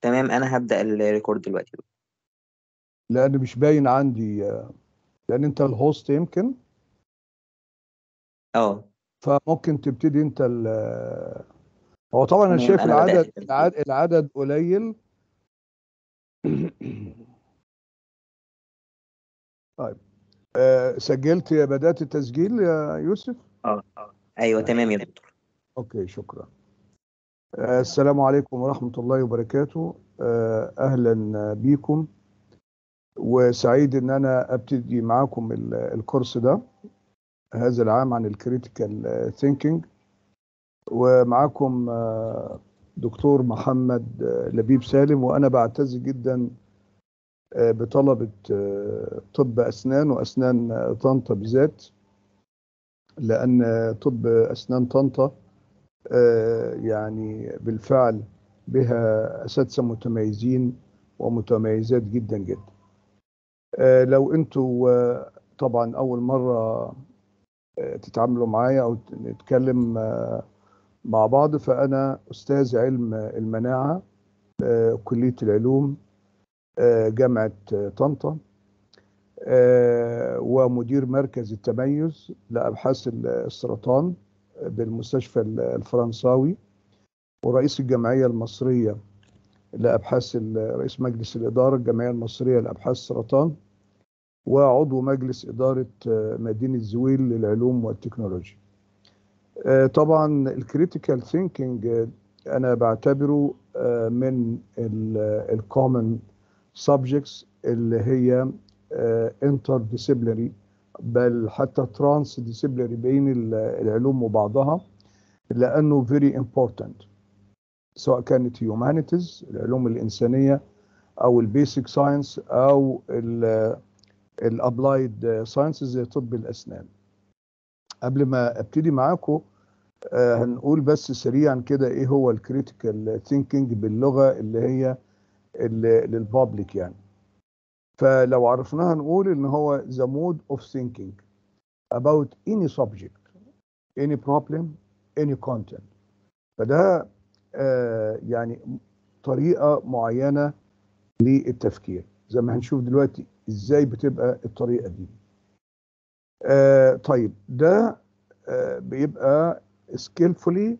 تمام انا هبدا الريكورد دلوقتي لان مش باين عندي لان انت الهوست يمكن اه فممكن تبتدي انت ال هو طبعا انا شايف أنا العدد العدد, العدد قليل طيب أه سجلت بدات التسجيل يا يوسف اه, آه. ايوه تمام يا دكتور اوكي شكرا السلام عليكم ورحمة الله وبركاته آه، أهلا بيكم وسعيد أن أنا أبتدي معاكم الكورس ده هذا العام عن الكريتيكال ثينكينج ومعاكم آه، دكتور محمد آه، لبيب سالم وأنا بعتز جدا بطلبة طب أسنان وأسنان طنطا بالذات لأن طب أسنان طنطا آه، يعني بالفعل بها أساتذة متميزين ومتميزات جدا جدا آه، لو انتوا آه، طبعا أول مرة تتعاملوا معايا أو نتكلم مع بعض فأنا أستاذ علم المناعة كلية العلوم جامعة طنطا ومدير مركز التميز لأبحاث السرطان بالمستشفى الفرنساوي ورئيس الجمعية المصرية لأبحاث رئيس مجلس الإدارة الجمعية المصرية لأبحاث السرطان وعضو مجلس إدارة آه، مدينة زويل للعلوم والتكنولوجيا آه، طبعا الكريتيكال آه، ثينكينج أنا بعتبره من الكومن سبجكتس اللي هي انتر ديسيبلينري بل حتى ترانس ديسيبلري بين العلوم وبعضها لانه فيري امبورتنت سواء كانت هيومانيتيز العلوم الانسانيه او البيسك ساينس او الابلايد ساينس زي طب الاسنان قبل ما ابتدي معاكم آه، هنقول بس سريعا كده ايه هو الكريتيكال ثينكينج باللغه اللي هي للبابليك يعني فلو عرفناها نقول ان هو the mode of thinking about any subject any problem any content فده آه يعني طريقة معينة للتفكير زي ما هنشوف دلوقتي ازاي بتبقى الطريقة دي آه طيب ده آه بيبقى skillfully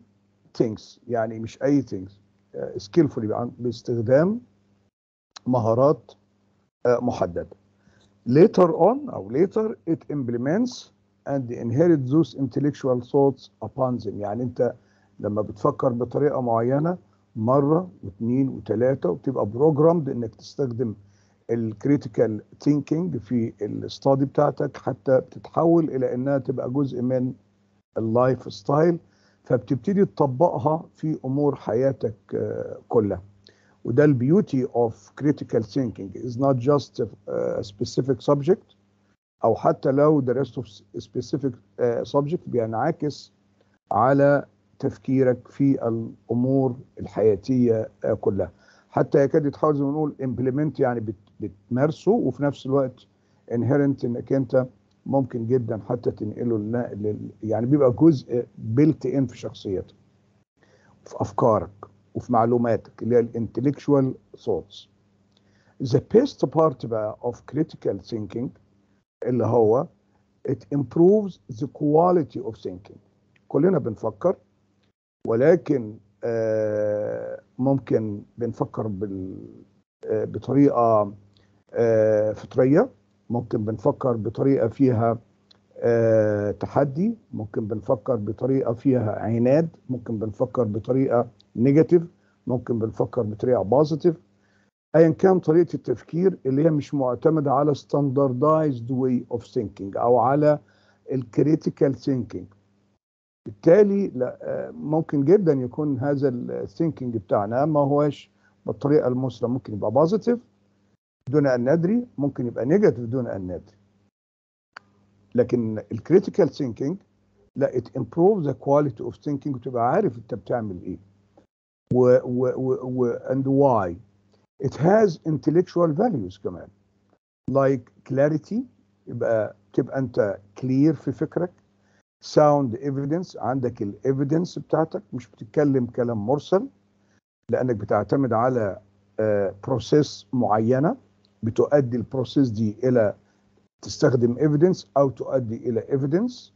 things يعني مش اي things آه، skillfully باستخدام مهارات محدد. Later on أو later it implements and inherit those intellectual thoughts upon them يعني أنت لما بتفكر بطريقة معينة مرة واثنين وثلاثة وبتبقى بروجرامد إنك تستخدم الكريتيكال ثينكينج في الاستادي بتاعتك حتى بتتحول إلى إنها تبقى جزء من اللايف ستايل فبتبتدي تطبقها في أمور حياتك آه، كلها. وده البيوتي اوف كريتيكال ثينكينج از نوت جاست سبيسيفيك specific او حتى لو درسته في specific uh, بينعكس على تفكيرك في الامور الحياتيه uh, كلها حتى يكاد يتحول زي ما نقول امبلمنت يعني بتمارسه وفي نفس الوقت انهرنت انك انت ممكن جدا حتى تنقله لل... يعني بيبقى جزء بيلت ان في شخصيتك في افكارك وفي معلوماتك اللي هي الانتلكشوال ثوتس ذا بيست بارت of اوف كريتيكال ثينكينج اللي هو it improves the quality of thinking كلنا بنفكر ولكن آه ممكن بنفكر بال آه بطريقه آه فطريه ممكن بنفكر بطريقه فيها آه، تحدي ممكن بنفكر بطريقه فيها عناد ممكن بنفكر بطريقه نيجاتيف ممكن بنفكر بطريقه بوزيتيف ايا كان طريقه التفكير اللي هي مش معتمده على ستاندردايزد واي اوف ثينكينج او على الكريتيكال ثينكينج بالتالي لا آه، ممكن جدا يكون هذا الثينكينج بتاعنا ما هوش بالطريقه المثلى ممكن يبقى بوزيتيف دون ان ندري ممكن يبقى نيجاتيف دون ان ندري لكن الكريتيكال ثينكينج لا ات امبروف ذا كواليتي اوف ثينكينج وتبقى عارف انت بتعمل ايه و و و اند واي it has intellectual values كمان like clarity يبقى تبقى انت clear في فكرك sound evidence عندك الايفيدنس بتاعتك مش بتتكلم كلام مرسل لانك بتعتمد على بروسيس آه، معينه بتؤدي البروسيس دي الى تستخدم ايفيدنس او تؤدي الى ايفيدنس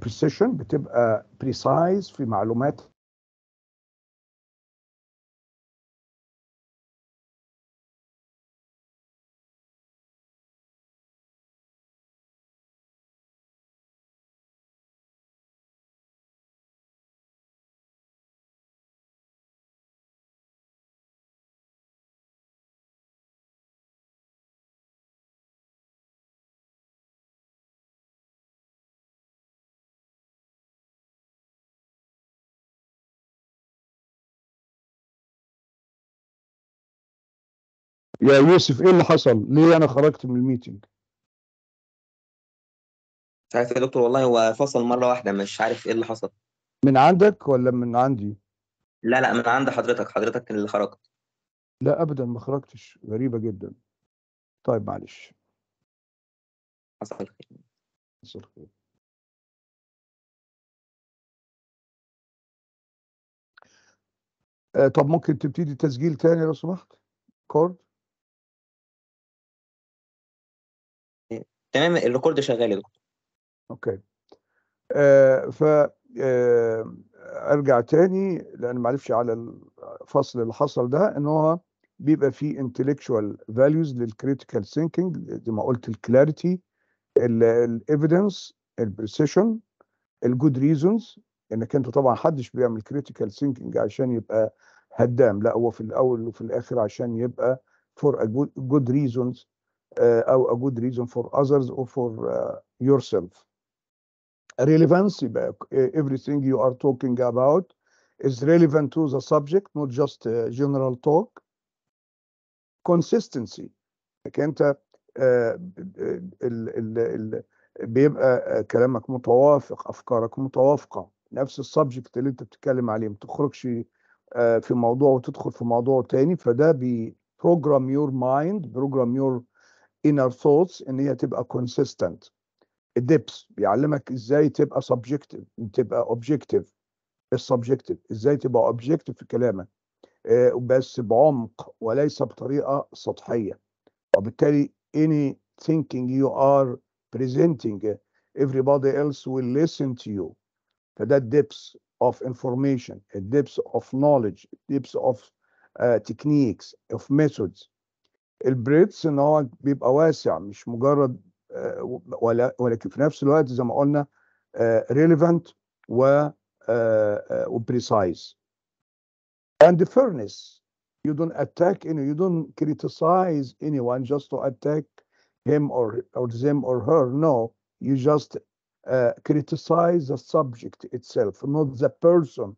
بريسيشن بتبقى بريسايز في معلوماتك يا يوسف ايه اللي حصل ليه انا خرجت من الميتنج مش عارف يا دكتور والله هو فصل مره واحده مش عارف ايه اللي حصل من عندك ولا من عندي لا لا من عند حضرتك حضرتك اللي خرجت لا ابدا ما خرجتش غريبه جدا طيب معلش حصل خير حصل خير آه، طب ممكن تبتدي تسجيل تاني لو سمحت كورد تمام الريكورد شغال يا دكتور اوكي آه ف آه ارجع تاني لان معرفش على الفصل اللي حصل ده ان هو بيبقى فيه intellectual values للكريتيكال ثينكينج زي ما قلت الكلاريتي الايفيدنس البريسيشن الجود ريزونز انك انت طبعا حدش بيعمل كريتيكال ثينكينج عشان يبقى هدام لا هو في الاول وفي الاخر عشان يبقى فور جود ريزونز او a good reason for others or for uh, yourself relevance يبقى everything you are talking about is relevant to the subject not just a general talk consistency لكن انت بيبقى كلامك متوافق افكارك متوافقه نفس السبجكت اللي انت بتتكلم عليه ما تخرجش في موضوع وتدخل في موضوع تاني فده بي program your mind program your inner thoughts ان هي تبقى consistent dips بيعلمك ازاي تبقى subjective تبقى objective السبجكتيف ازاي تبقى objective في كلامك بس بعمق وليس بطريقه سطحيه وبالتالي any thinking you are presenting uh، everybody else will listen to you فده depth of information depth of knowledge depth of uh, techniques of methods البريتس ان هو بيبقى واسع مش مجرد ولا ولكن في نفس الوقت زي ما قلنا ريليفنت و وبريسايز and the fairness you don't attack any you don't criticize anyone just to attack him or or them or her no you just uh, criticize the subject itself not the person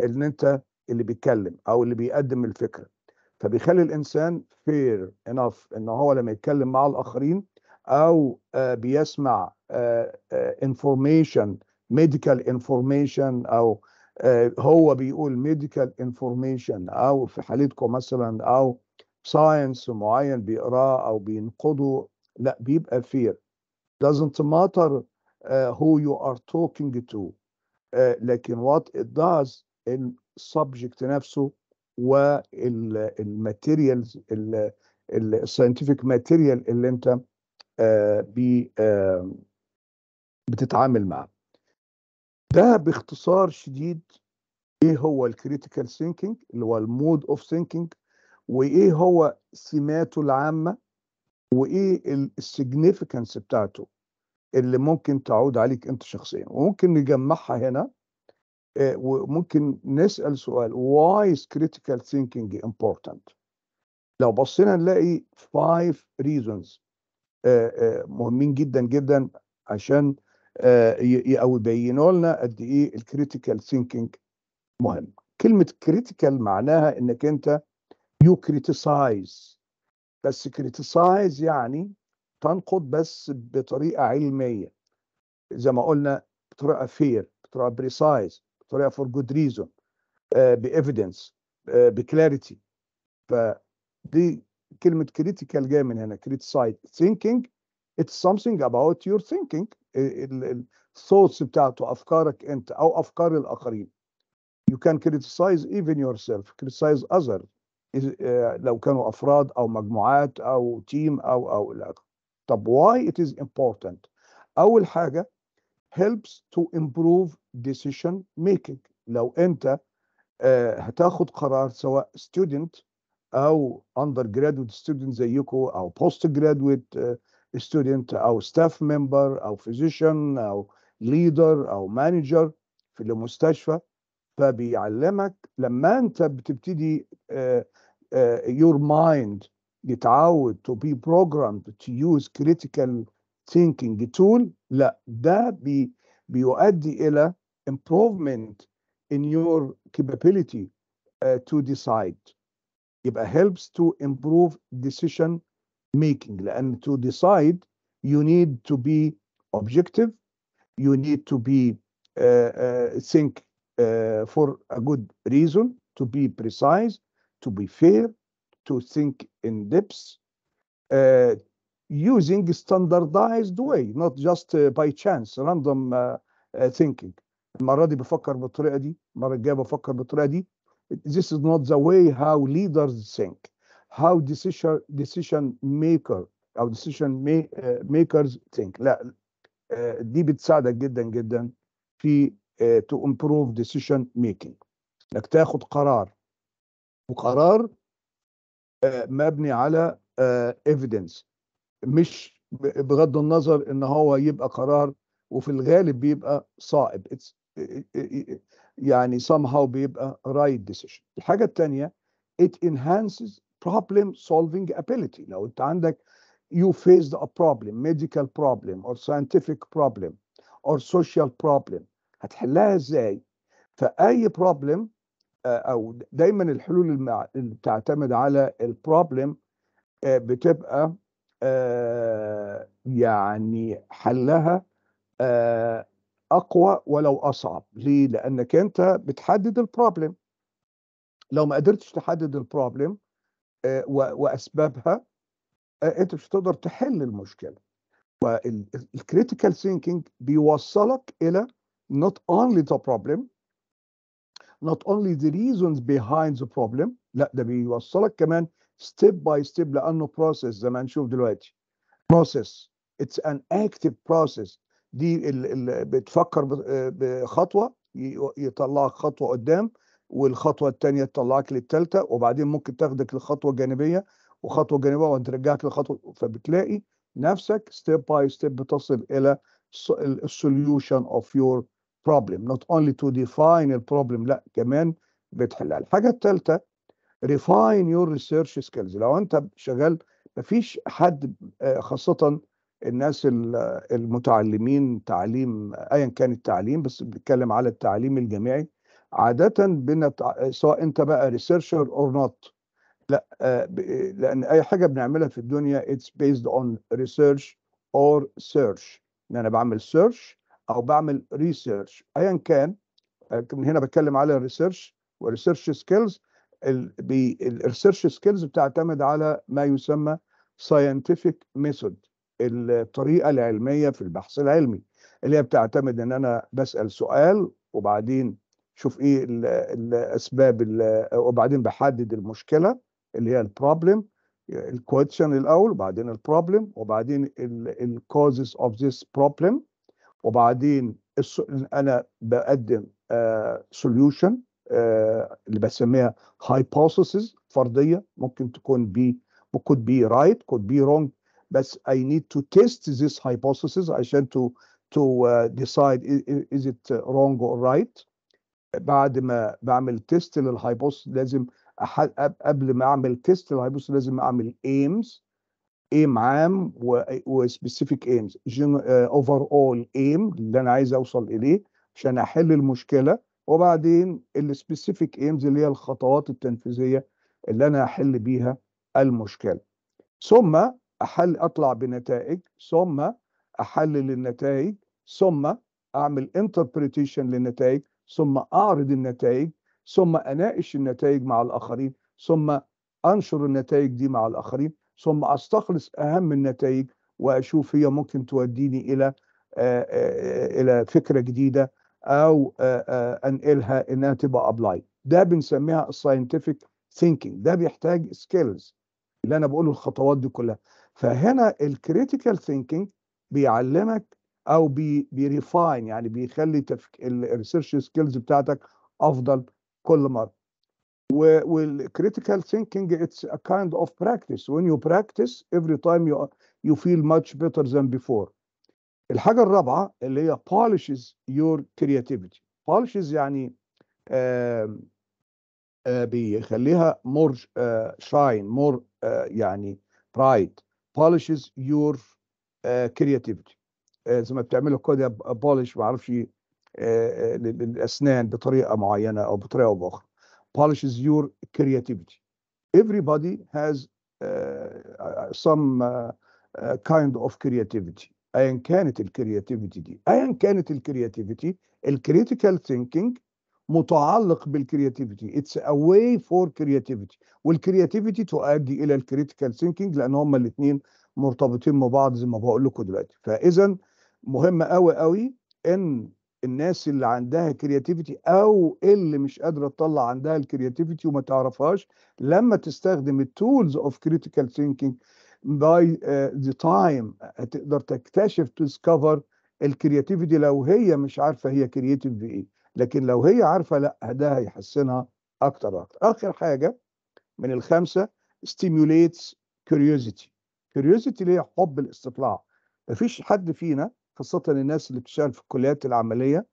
اللي انت اللي بيتكلم او اللي بيقدم الفكره فبيخلي الانسان فير انف ان هو لما يتكلم مع الاخرين او آه، بيسمع انفورميشن ميديكال انفورميشن او آه، هو بيقول ميديكال انفورميشن او في حالتكم مثلا او ساينس معين بيقراه او بينقده لا بيبقى فير doesn't matter uh, who you are talking to uh, لكن what it does in subject نفسه والماتيريالز الساينتفك ماتيريال اللي انت آه، بتتعامل معاه ده باختصار شديد ايه هو الكريتيكال ثينكينج اللي هو المود اوف ثينكينج وايه هو سماته العامه وايه السيجنيفيكانس بتاعته اللي ممكن تعود عليك انت شخصيا وممكن نجمعها هنا آه، وممكن نسال سؤال why is critical thinking important لو بصينا نلاقي five reasons آه، آه، مهمين جدا جدا عشان او يبينوا لنا قد ايه الكريتيكال ثينكينج مهم كلمه كريتيكال معناها انك انت يو كريتيسايز بس كريتيسايز يعني تنقد بس بطريقه علميه زي ما قلنا بطريقه فير بطريقه بريسايز بطريقه فور جود ريزون بإيفيدنس بكلاريتي فدي كلمة كريتيكال جاية من هنا كريتيسايد ثينكينج اتس something about your thinking الثوتس بتاعته أفكارك أنت أو أفكار الآخرين you can criticize even yourself criticize others آه، لو كانوا أفراد أو مجموعات أو تيم أو أو إلى آخره طب why it is important أول حاجة helps to improve decision making لو انت هتاخد قرار سواء student او undergraduate student زيكم او postgraduate student او staff member او physician او leader او manager في المستشفى فبيعلمك لما انت بتبتدي your mind يتعود to be programmed to use critical thinking tool لا ده بي بيؤدي الى improvement in your capability uh, to decide يبقى helps to improve decision making لان to decide you need to be objective you need to be uh, uh, think uh, for a good reason to be precise to be fair to think in depth uh, using standardized way not just uh, by chance random uh, uh, thinking المره دي بفكر بالطريقه دي المره الجايه بفكر بالطريقه دي this is not the way how leaders think how decision decision maker او decision makers think لا دي بتساعدك جدا جدا في to improve decision making انك تاخد قرار وقرار مبني على evidence مش بغض النظر ان هو يبقى قرار وفي الغالب بيبقى صائب يعني somehow بيبقى right decision الحاجة الثانية it enhances problem solving ability لو انت عندك you faced a problem medical problem or scientific problem or social problem هتحلها ازاي فأي problem آه، أو دايما الحلول اللي بتعتمد على البروبلم آه، بتبقى آه، يعني حلها آه، اقوى ولو اصعب ليه لانك انت بتحدد البروبلم لو ما قدرتش تحدد البروبلم آه، واسبابها انت مش هتقدر تحل المشكله والكريتيكال ثينكينج بيوصلك الى not only the problem not only the reasons behind the problem لا ده بيوصلك كمان ستيب باي ستيب لانه بروسيس زي ما هنشوف دلوقتي بروسيس اتس ان اكتف بروسيس دي اللي بتفكر بخطوه يطلعك خطوه قدام والخطوه الثانيه تطلعك للثالثه وبعدين ممكن تاخدك لخطوه جانبيه وخطوه جانبيه وترجعك لخطوه فبتلاقي نفسك ستيب باي ستيب بتصل الى السوليوشن اوف يور بروبلم نوت اونلي تو ديفاين البروبلم لا كمان بتحلها الحاجه الثالثه ريفاين يور ريسيرش سكيلز لو انت شغال مفيش حد آه، خاصه الناس المتعلمين تعليم ايا كان التعليم بس بنتكلم على التعليم الجامعي عاده بنتع... سواء انت بقى ريسيرشر اور نوت لا آه، لان اي حاجه بنعملها في الدنيا اتس بيزد اون ريسيرش اور سيرش ان انا بعمل سيرش او بعمل ريسيرش ايا كان آه، من هنا بتكلم على الريسيرش والريسيرش سكيلز الريسيرش سكيلز بتعتمد على ما يسمى ساينتفك ميثود الطريقه العلميه في البحث العلمي اللي هي بتعتمد ان انا بسال سؤال وبعدين شوف ايه الاسباب وبعدين بحدد المشكله اللي هي البروبلم الكويتشن الاول وبعدين البروبلم وبعدين الكوزز اوف ذيس بروبلم وبعدين انا بقدم سوليوشن آه، آه، اللي بسميها هايبوثيسز فرضيه ممكن تكون بي could be right could be wrong بس I need to test this hypothesis عشان to to uh, decide is it wrong or right بعد ما بعمل تيست للهايبوثيسز لازم قبل ما اعمل تيست للهايبوثيسز لازم اعمل aims ايم عام وسبيسيفيك ايمز اوفر اول ايم اللي انا عايز اوصل اليه عشان احل المشكله وبعدين السبيسيفيك ايمز اللي هي الخطوات التنفيذيه اللي انا احل بيها المشكله ثم احل اطلع بنتائج ثم احلل النتائج ثم اعمل انتربريتيشن للنتائج ثم اعرض النتائج ثم اناقش النتائج مع الاخرين ثم انشر النتائج دي مع الاخرين ثم استخلص اهم النتائج واشوف هي ممكن توديني الى آآ آه، آآ آه، آه، الى فكره جديده او انقلها انها تبقى ابلايد ده بنسميها الساينتفك ثينكينج ده بيحتاج سكيلز اللي انا بقوله الخطوات دي كلها فهنا الكريتيكال ثينكينج بيعلمك او بيريفاين يعني بيخلي تفك... الريسيرش سكيلز بتاعتك افضل كل مره والكريتيكال ثينكينج اتس ا كايند اوف براكتس وين يو براكتس every time you you feel much better than before الحاجه الرابعه اللي هي polishes your creativity polishes يعني آه آه بيخليها more shine more يعني برايد polishes your creativity زي ما بتعملوا كده بولش ما اعرفش للاسنان بطريقه معينه او بطريقه او باخرى polishes your creativity everybody has some kind of creativity ايا كانت الكرياتيفيتي دي ايا كانت الكرياتيفيتي الكريتيكال ثينكينج متعلق بالكرياتيفيتي اتس ا واي فور كرياتيفيتي والكرياتيفيتي تؤدي الى الكريتيكال ثينكينج لان هما الاثنين مرتبطين ببعض زي ما بقول لكم دلوقتي فاذا مهم قوي قوي ان الناس اللي عندها كرياتيفيتي او اللي مش قادره تطلع عندها الكرياتيفيتي وما تعرفهاش لما تستخدم التولز اوف كريتيكال ثينكينج باي ذا تايم هتقدر تكتشف تسكفر الكرياتيفيتي لو هي مش عارفه هي كرياتيف بايه لكن لو هي عارفه لا ده هيحسنها اكتر واكتر اخر حاجه من الخمسه stimulates curiosity curiosity اللي هي حب الاستطلاع مفيش حد فينا خاصه الناس اللي بتشتغل في الكليات العمليه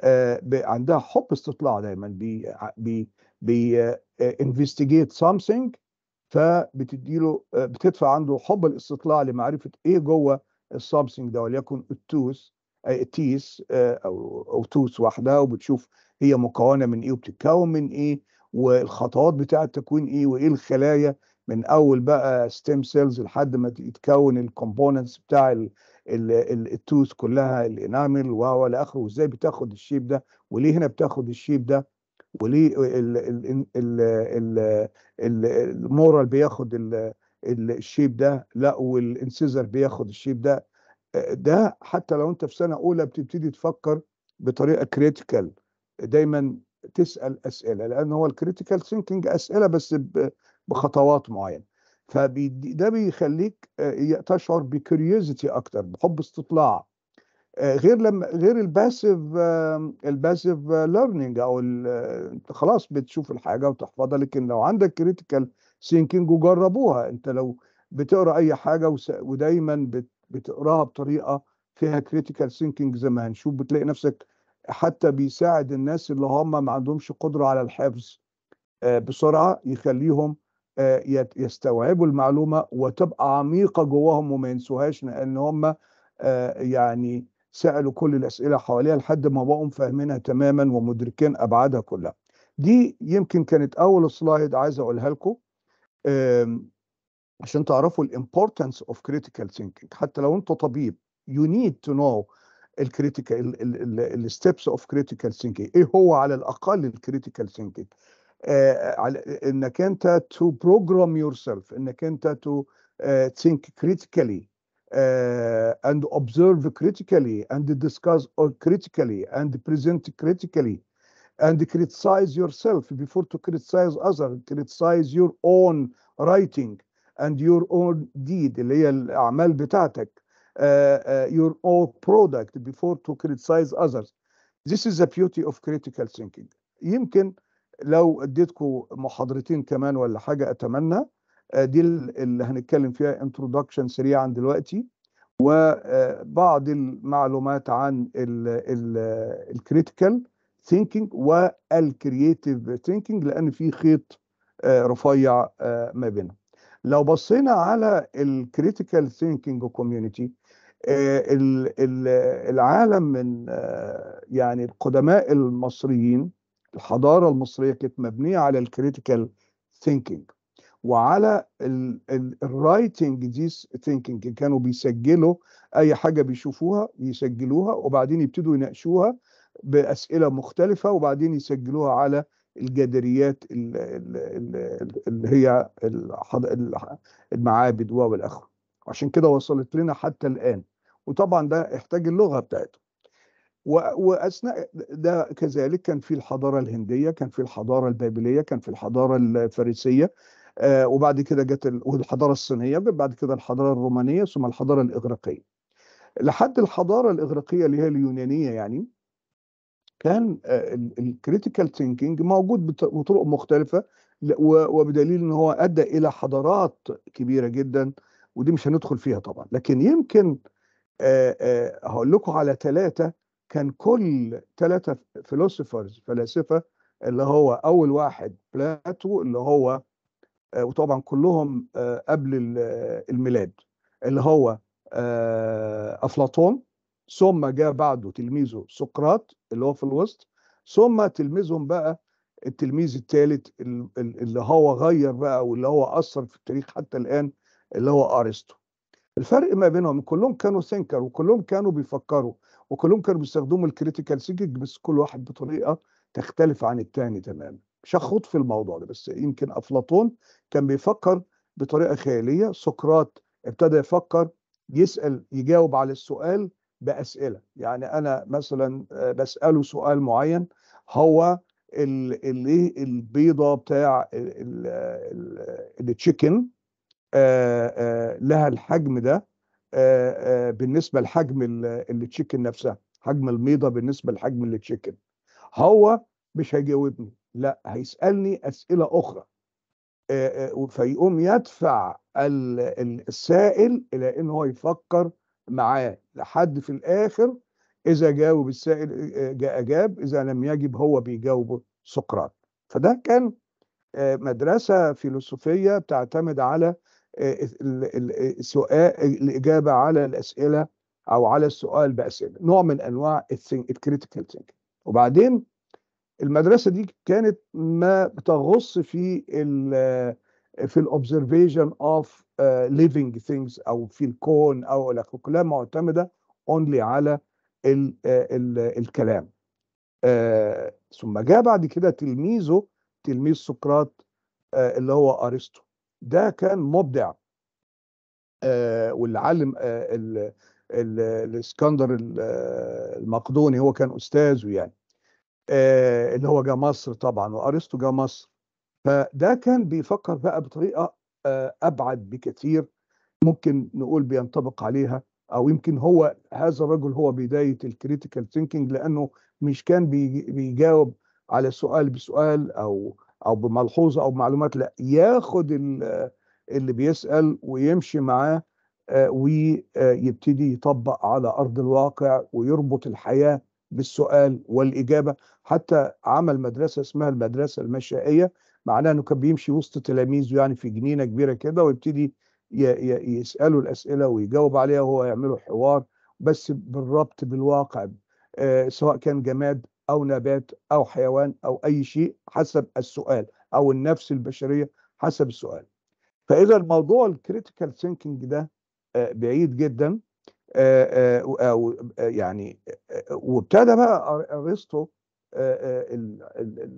آه عندها حب استطلاع دايما بي بي بي انفستيجيت آه، سمثينج آه، له آه، بتدفع عنده حب الاستطلاع لمعرفه ايه جوه السامسونج ده وليكن التوث آه، تيس آه، او او توث واحده وبتشوف هي مكونه من ايه وبتتكون من ايه والخطوات بتاعه تكوين ايه وايه الخلايا من اول بقى ستيم سيلز لحد ما يتكون الكومبوننتس بتاع التوث كلها الانامل وهو لاخره اخره وازاي بتاخد الشيب ده وليه هنا بتاخد الشيب ده وليه المورال بياخد الشيب ده لا والانسيزر بياخد الشيب ده ده حتى لو انت في سنه اولى بتبتدي تفكر بطريقه كريتيكال دايما تسال اسئله لان هو الكريتيكال ثينكينج اسئله بس بخطوات معينه فده بيخليك تشعر بكريوزيتي اكتر بحب استطلاع آه، غير لما غير الباسيف الباسيف ليرنينج او آه، انت خلاص بتشوف الحاجه وتحفظها لكن لو عندك كريتيكال سينكينج وجربوها انت لو بتقرا اي حاجه ودايما بتقراها بطريقه فيها كريتيكال سينكينج زي ما هنشوف بتلاقي نفسك حتى بيساعد الناس اللي هم ما عندهمش قدره على الحفظ آه، بسرعه يخليهم يستوعبوا المعلومه وتبقى عميقه جواهم وما ينسوهاش لان هم يعني سالوا كل الاسئله حواليها لحد ما بقوا فاهمينها تماما ومدركين ابعادها كلها دي يمكن كانت اول سلايد عايز اقولها لكم عشان تعرفوا الامبورتنس اوف كريتيكال ثينكينج حتى لو انت طبيب يو نيد تو نو الكريتيكال الستبس اوف كريتيكال ثينكينج ايه هو على الاقل الكريتيكال ثينكينج آه، على انك انت تو بروجرام يور سيلف انك انت تو ثينك كريتيكالي uh, and observe critically and discuss uh, critically and present critically and criticize yourself before to criticize others, criticize your own writing and your own deed uh, uh, your own product before to criticize others this is the beauty of critical thinking يمكن لو اديتكم محاضرتين كمان ولا حاجة أتمنى آه، دي اللي هنتكلم فيها انترودكشن سريعا دلوقتي وبعض آه، المعلومات عن الكريتيكال ثينكينج والكرييتيف ثينكينج لان في خيط آه، رفيع ما بينهم لو بصينا على الكريتيكال ثينكينج كوميونتي العالم من يعني القدماء المصريين الحضاره المصريه كانت مبنيه على الكريتيكال ثينكينج وعلى الرايتنج ديز ثينكينج كانوا بيسجلوا اي حاجه بيشوفوها يسجلوها وبعدين يبتدوا يناقشوها باسئله مختلفه وبعدين يسجلوها على الجداريات اللي هي المعابد والى عشان كده وصلت لنا حتى الان وطبعا ده احتاج اللغه بتاعته واثناء ده كذلك كان في الحضاره الهنديه كان في الحضاره البابليه كان في الحضاره الفارسيه آه، وبعد كده جت الحضاره الصينيه بعد كده الحضاره الرومانيه ثم الحضاره الاغريقيه لحد الحضاره الاغريقيه اللي هي اليونانيه يعني كان الكريتيكال آه، ثينكينج موجود بطرق مختلفه وبدليل ان هو ادى الى حضارات كبيره جدا ودي مش هندخل فيها طبعا لكن يمكن آه، هقول لكم على ثلاثه كان كل ثلاثه فلسفه فلاسفه اللي هو اول واحد بلاتو اللي هو آه، وطبعا كلهم آه، قبل آه، الميلاد اللي هو افلاطون ثم جاء بعده تلميذه سقراط اللي هو في الوسط ثم تلميذهم بقى التلميذ الثالث اللي هو غير بقى واللي هو اثر في التاريخ حتى الان اللي هو ارسطو الفرق ما بينهم كلهم كانوا ثينكر وكلهم كانوا بيفكروا وكلهم كانوا بيستخدموا الكريتيكال ثينكينج بس كل واحد بطريقه تختلف عن الثاني تماما مش هخوض في الموضوع ده بس يمكن افلاطون كان بيفكر بطريقه خياليه سقراط ابتدى يفكر يسال يجاوب على السؤال باسئله يعني انا مثلا آه، بساله سؤال معين هو اللي إيه البيضه بتاع التشيكن آه، آه، لها الحجم ده بالنسبه لحجم التشيكن نفسها حجم البيضه بالنسبه لحجم التشيكن هو مش هيجاوبني لا هيسالني اسئله اخرى فيقوم يدفع السائل الى ان هو يفكر معاه لحد في الاخر اذا جاوب السائل اجاب اذا لم يجب هو بيجاوبه سقراط فده كان مدرسه فيلسوفيه بتعتمد على السؤال الاجابه على الاسئله او على السؤال باسئله نوع من انواع الكريتيكال ثينكينج وبعدين المدرسه دي كانت ما بتغص في الـ في الاوبزرفيشن اوف ليفينج ثينجز او في الكون او كلها معتمده اونلي على الـ آه، الـ الكلام آه ثم جاء بعد كده تلميذه تلميذ سقراط آه اللي هو ارسطو ده كان مبدع آه واللي علم آه، الاسكندر آه، المقدوني هو كان استاذه يعني آه، اللي هو جه مصر طبعا وارسطو جه مصر فده كان بيفكر بقى بطريقه آه، ابعد بكثير ممكن نقول بينطبق عليها او يمكن هو هذا الرجل هو بدايه الكريتيكال ثينكينج لانه مش كان بيجاوب على سؤال بسؤال او او بملحوظه او بمعلومات لا ياخد اللي بيسال ويمشي معاه آه، ويبتدي يطبق على ارض الواقع ويربط الحياه بالسؤال والاجابه حتى عمل مدرسه اسمها المدرسه المشائيه معناها انه كان بيمشي وسط تلاميذه يعني في جنينه كبيره كده ويبتدي يسالوا الاسئله ويجاوب عليها وهو يعملوا حوار بس بالربط بالواقع آه، سواء كان جماد او نبات او حيوان او اي شيء حسب السؤال او النفس البشريه حسب السؤال فاذا الموضوع الكريتيكال ثينكينج ده آه، بعيد جدا آه، آه، أو آه، يعني وابتدى بقى ارسطو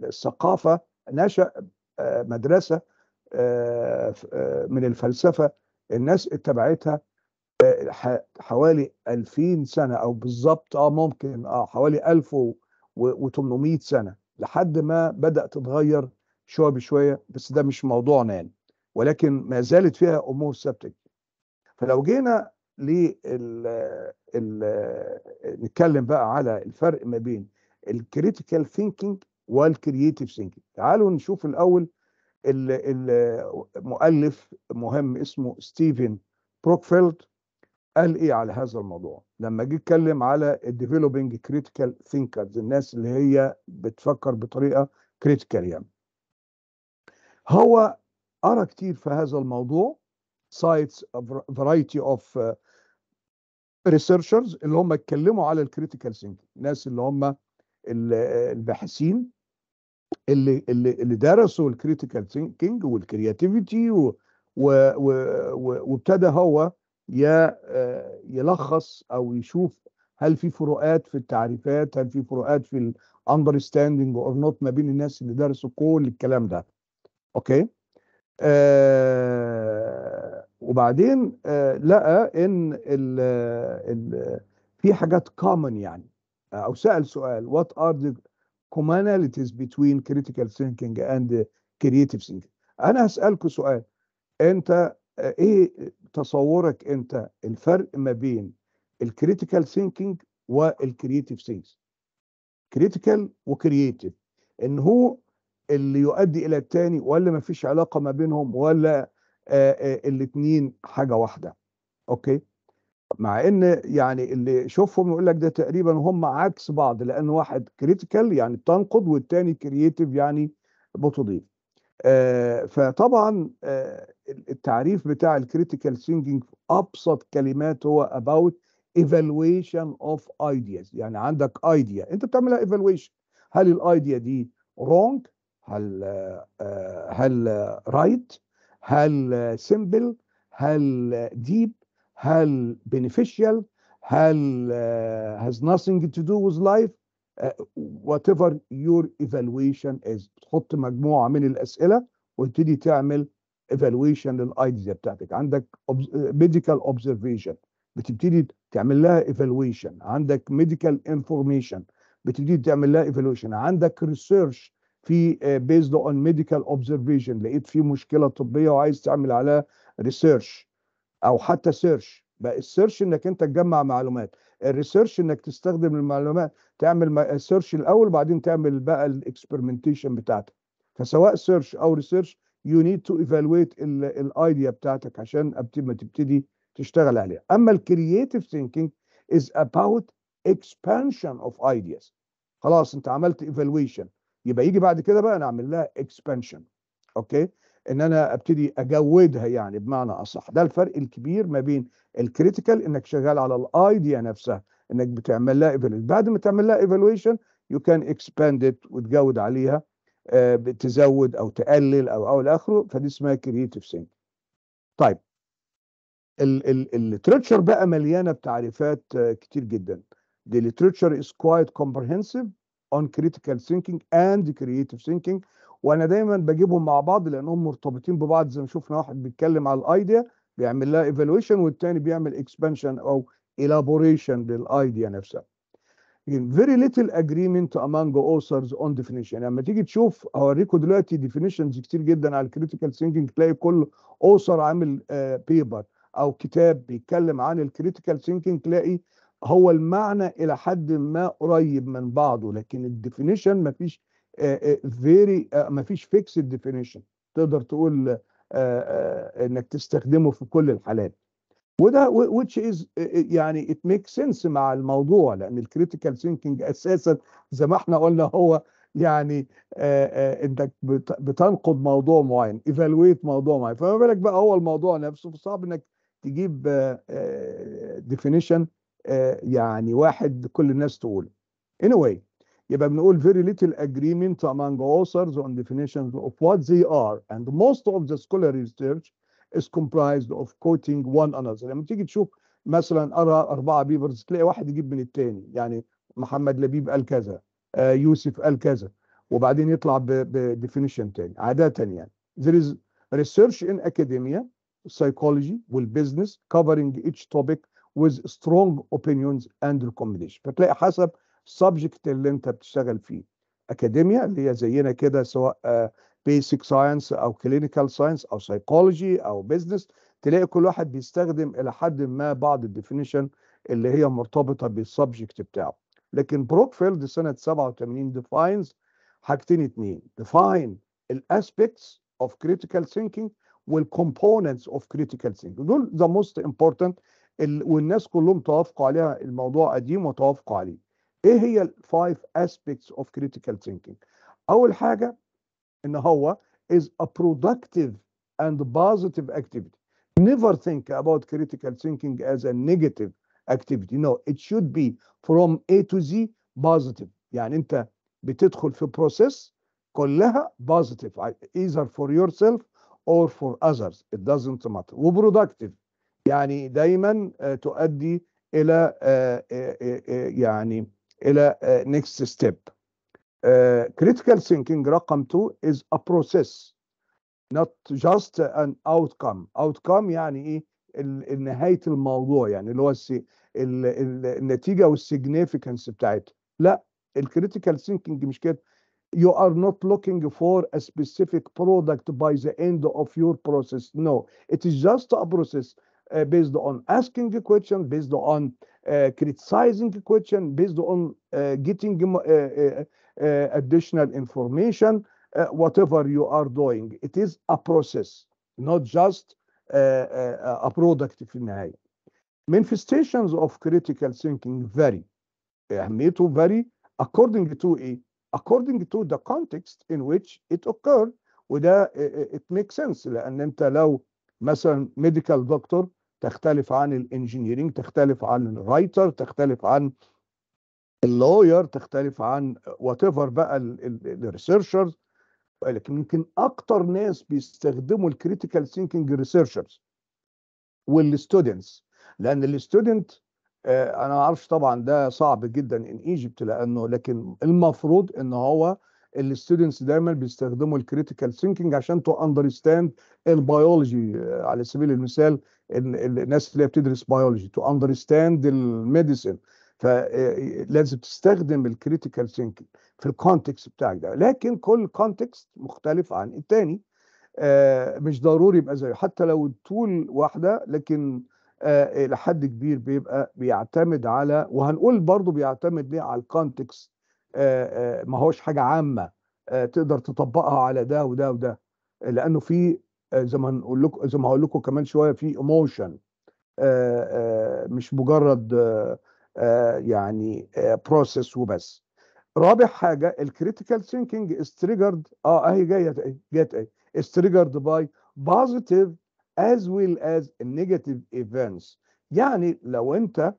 الثقافه نشا مدرسه من الفلسفه الناس اتبعتها حوالي 2000 سنه او بالظبط اه ممكن اه حوالي 1800 سنه لحد ما بدأت تتغير شويه بشويه بس ده مش موضوعنا يعني ولكن ما زالت فيها امور سبتك فلو جينا لل نتكلم بقى على الفرق ما بين الكريتيكال ثينكينج والكرييتيف ثينكينج تعالوا نشوف الاول المؤلف مهم اسمه ستيفن بروكفيلد قال ايه على هذا الموضوع لما جه اتكلم على الديفلوبينج كريتيكال ثينكرز الناس اللي هي بتفكر بطريقه كريتيكال يعني هو قرا كتير في هذا الموضوع سايتس فرايتي اوف ريسيرشرز اللي هم اتكلموا على الكريتيكال ثينكينج الناس اللي هم الباحثين اللي اللي اللي درسوا الكريتيكال ثينكينج والكرياتيفيتي وابتدى هو آه، يلخص او يشوف هل في فروقات في التعريفات هل في فروقات في الاندرستاندينج اور نوت ما بين الناس اللي درسوا كل الكلام ده اوكي آه وبعدين آه، لقى ان الـ الـ في حاجات كومن يعني آه، او سال سؤال وات ار ذا commonalities between critical thinking and creative thinking انا هسالكوا سؤال انت آه، ايه تصورك انت الفرق ما بين الكريتيكال ثينكينج والكرييتيف ثينكس كريتيكال وكرييتيف ان هو اللي يؤدي الى الثاني ولا ما فيش علاقه ما بينهم ولا آه، آه، الاثنين حاجه واحده اوكي مع ان يعني اللي شوفهم يقول لك ده تقريبا هم عكس بعض لان واحد كريتيكال يعني بتنقد والتاني كرييتيف يعني بتضيف آه فطبعا آه التعريف بتاع الكريتيكال سينجينج ابسط كلمات هو about evaluation of ideas يعني عندك ايديا انت بتعملها evaluation هل الايديا دي wrong هل آه, آه، هل رايت right هل سيمبل هل ديب هل بينيفيشال هل هاز nothing تو دو وذ لايف وات ايفر يور ايفالويشن از تحط مجموعه من الاسئله وتبتدي تعمل ايفالويشن للايديا بتاعتك عندك ميديكال اوبزرفيشن بتبتدي تعمل لها ايفالويشن عندك ميديكال انفورميشن بتبتدي تعمل لها ايفالويشن عندك ريسيرش في بيزد اون ميديكال اوبزرفيشن لقيت في مشكله طبيه وعايز تعمل عليها ريسيرش او حتى سيرش بقى السيرش انك انت تجمع معلومات الريسيرش انك تستخدم المعلومات تعمل سيرش الاول بعدين تعمل بقى الاكسبيرمنتيشن بتاعتك فسواء سيرش او ريسيرش يو نيد تو ايفالويت الايديا بتاعتك عشان ما تبتدي تشتغل عليها اما الكرييتيف ثينكينج از اباوت اكسبانشن اوف ايدياز خلاص انت عملت ايفالويشن يبقى يجي بعد كده بقى نعمل لها اكسبانشن اوكي ان انا ابتدي اجودها يعني بمعنى اصح ده الفرق الكبير ما بين الكريتيكال انك شغال على الايديا نفسها انك بتعمل لها ايفالويشن بعد ما تعمل لها ايفالويشن يو كان اكسباند ات وتجود عليها آه، بتزود او تقلل او او الى اخره فدي اسمها كرييتيف سينك طيب الليترشر بقى مليانه بتعريفات آه، كتير جدا دي literature is quite comprehensive on critical thinking and creative thinking وانا دايما بجيبهم مع بعض لانهم مرتبطين ببعض زي ما شفنا واحد بيتكلم على الايديا بيعمل لها evaluation والتاني بيعمل expansion او elaboration للايديا نفسها very little agreement among authors on definition يعني لما تيجي تشوف اوريكم دلوقتي definitions كتير جدا على critical thinking تلاقي كل author عامل بيبر آه، او كتاب بيتكلم عن critical thinking تلاقي هو المعنى الى حد ما قريب من بعضه لكن الديفينيشن مفيش فيري مفيش فيكسد ديفينيشن تقدر تقول انك تستخدمه في كل الحالات وده which is يعني it makes sense مع الموضوع لان الكريتيكال ثينكينج اساسا زي ما احنا قلنا هو يعني انك بتنقد موضوع معين ايفالويت موضوع معين فما بالك بقى هو الموضوع نفسه فصعب انك تجيب ديفينيشن يعني واحد كل الناس تقوله anyway يبقى بنقول very little agreement among authors on definitions of what they are and most of the scholarly research is comprised of quoting one another لما تيجي تشوف مثلا ارى اربعه بيبرز تلاقي واحد يجيب من الثاني يعني محمد لبيب قال كذا يوسف قال كذا وبعدين يطلع بديفينيشن تاني عاده يعني there is research in academia psychology والبزنس covering each topic with strong opinions and recommendations فتلاقي حسب subject اللي انت بتشتغل فيه اكاديميا اللي هي زينا كده سواء آه، basic ساينس او كلينيكال ساينس او psychology او business تلاقي كل واحد بيستخدم الى حد ما بعض الديفينيشن اللي هي مرتبطه بالسبجكت بتاعه لكن بروكفيلد سنه 87 ديفاينز حاجتين اتنين ديفاين الاسبيكتس اوف كريتيكال ثينكينج والكومبوننتس اوف كريتيكال ثينكينج دول ذا موست امبورتنت والناس كلهم توافقوا عليها الموضوع قديم وتوافقوا عليه ايه هي الفايف اسبيكتس اوف critical ثينكينج اول حاجه ان هو is a productive and positive activity never think about critical thinking as a negative activity no it should be from A to Z positive يعني انت بتدخل في بروسيس كلها positive either for yourself or for others it doesn't matter وبرودكتيف يعني دايما تؤدي الى يعني الى نيكست ستيب critical thinking رقم 2 is a process not just an outcome outcome يعني ايه نهايه الموضوع يعني اللي هو السي... النتيجه والسيجنيفيكانس بتاعتها لا الكريتيكال ثينكينج مش كده you are not looking for a specific product by the end of your process no it is just a process uh, based on asking a question, based on uh, criticizing a question, based on uh, getting uh, uh, uh, additional information, whatever you are doing. It is a process, not just a product Manifestations of critical thinking vary. أهميته vary according to a according to the context in which it occurred وده it makes sense لأن أنت لو مثلا medical doctor تختلف عن الانجينيرينج تختلف عن الرايتر تختلف عن اللوير تختلف عن وات ايفر بقى الريسيرشرز لكن يمكن اكتر ناس بيستخدموا الكريتيكال ثينكينج ريسيرشرز والستودنتس لان الستودنت آه، انا ما اعرفش طبعا ده صعب جدا ان ايجيبت لانه لكن المفروض ان هو الستودنتس دايما بيستخدموا الكريتيكال ثينكينج عشان تو اندرستاند البيولوجي على سبيل المثال الناس اللي هي بتدرس بيولوجي تو اندرستاند الميديسن فلازم تستخدم الكريتيكال ثينكينج في الكونتكست بتاعك ده لكن كل كونتكست مختلف عن التاني آه، مش ضروري يبقى زيه حتى لو التول واحده لكن آه، الى حد كبير بيبقى بيعتمد على وهنقول برضو بيعتمد ليه على الكونتكست آه، ما هوش حاجه عامه تقدر تطبقها على ده وده وده لانه في آه، زي ما هنقول لكم زي ما هقول لكم كمان شويه في ايموشن آه، آه، مش مجرد يعني بروسيس وبس رابع حاجه الكريتيكال ثينكينج از تريجرد اه اهي جايه جت اهي از تريجرد باي بوزيتيف از ويل از نيجاتيف ايفنتس يعني لو انت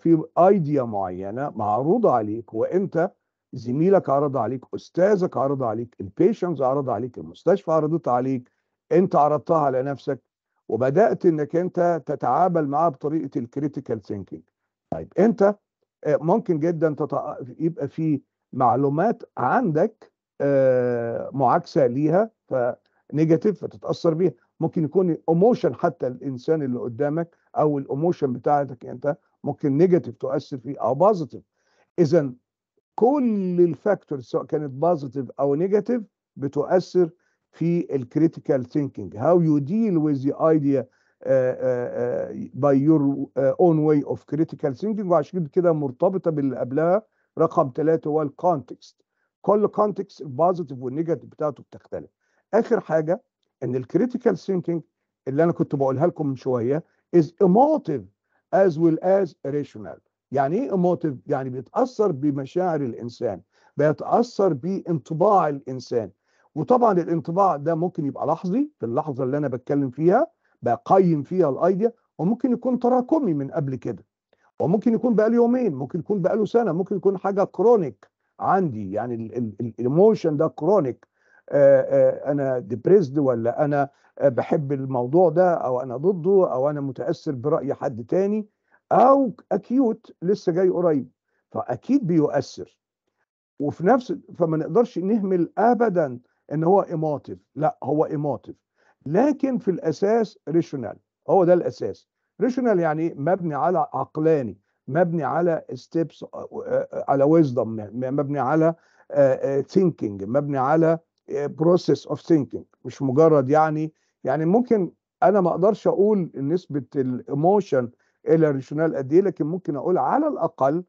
في ايديا معينه معروضه عليك وانت زميلك عرض عليك استاذك عرض عليك البيشنز عرض عليك المستشفى عرضت عليك انت عرضتها على نفسك وبدات انك انت تتعامل معاها بطريقه الكريتيكال ثينكينج طيب انت آه، ممكن جدا يبقى في معلومات عندك آه، معاكسه ليها فنيجاتيف فتتاثر بيها ممكن يكون ايموشن حتى الانسان اللي قدامك او الايموشن بتاعتك انت ممكن نيجاتيف تؤثر فيه او بوزيتيف اذا كل الفاكتورز سواء كانت بوزيتيف او نيجاتيف بتؤثر في الكريتيكال ثينكينج هاو يو ديل ويز ذا ايديا باي يور اون واي اوف كريتيكال ثينكينج وعشان كده مرتبطه باللي قبلها رقم ثلاثه هو الكونتكست كل كونتكست البوزيتيف والنيجاتيف بتاعته بتختلف اخر حاجه ان الكريتيكال ثينكينج اللي انا كنت بقولها لكم من شويه از ايموتيف as well as rational يعني ايه ايموتيف يعني بيتاثر بمشاعر الانسان بيتاثر بانطباع الانسان وطبعا الانطباع ده ممكن يبقى لحظي في اللحظه اللي انا بتكلم فيها بقيم فيها الايديا وممكن يكون تراكمي من قبل كده وممكن يكون بقى يومين ممكن يكون بقى سنه ممكن يكون حاجه كرونيك عندي يعني الايموشن ده كرونيك انا ديبريسد ولا انا بحب الموضوع ده او انا ضده او انا متاثر براي حد تاني او اكيوت لسه جاي قريب فاكيد بيؤثر وفي نفس فما نقدرش نهمل ابدا ان هو ايموتيف لا هو ايموتيف لكن في الاساس ريشونال هو ده الاساس ريشونال يعني إيه؟ مبني على عقلاني مبني على ستيبس آه، آه، على ويزدم مبني على ثينكينج آه، مبني على بروسيس اوف ثينكينج مش مجرد يعني يعني ممكن انا ما اقدرش اقول نسبه الايموشن الى ريشونال قد ايه لكن ممكن اقول على الاقل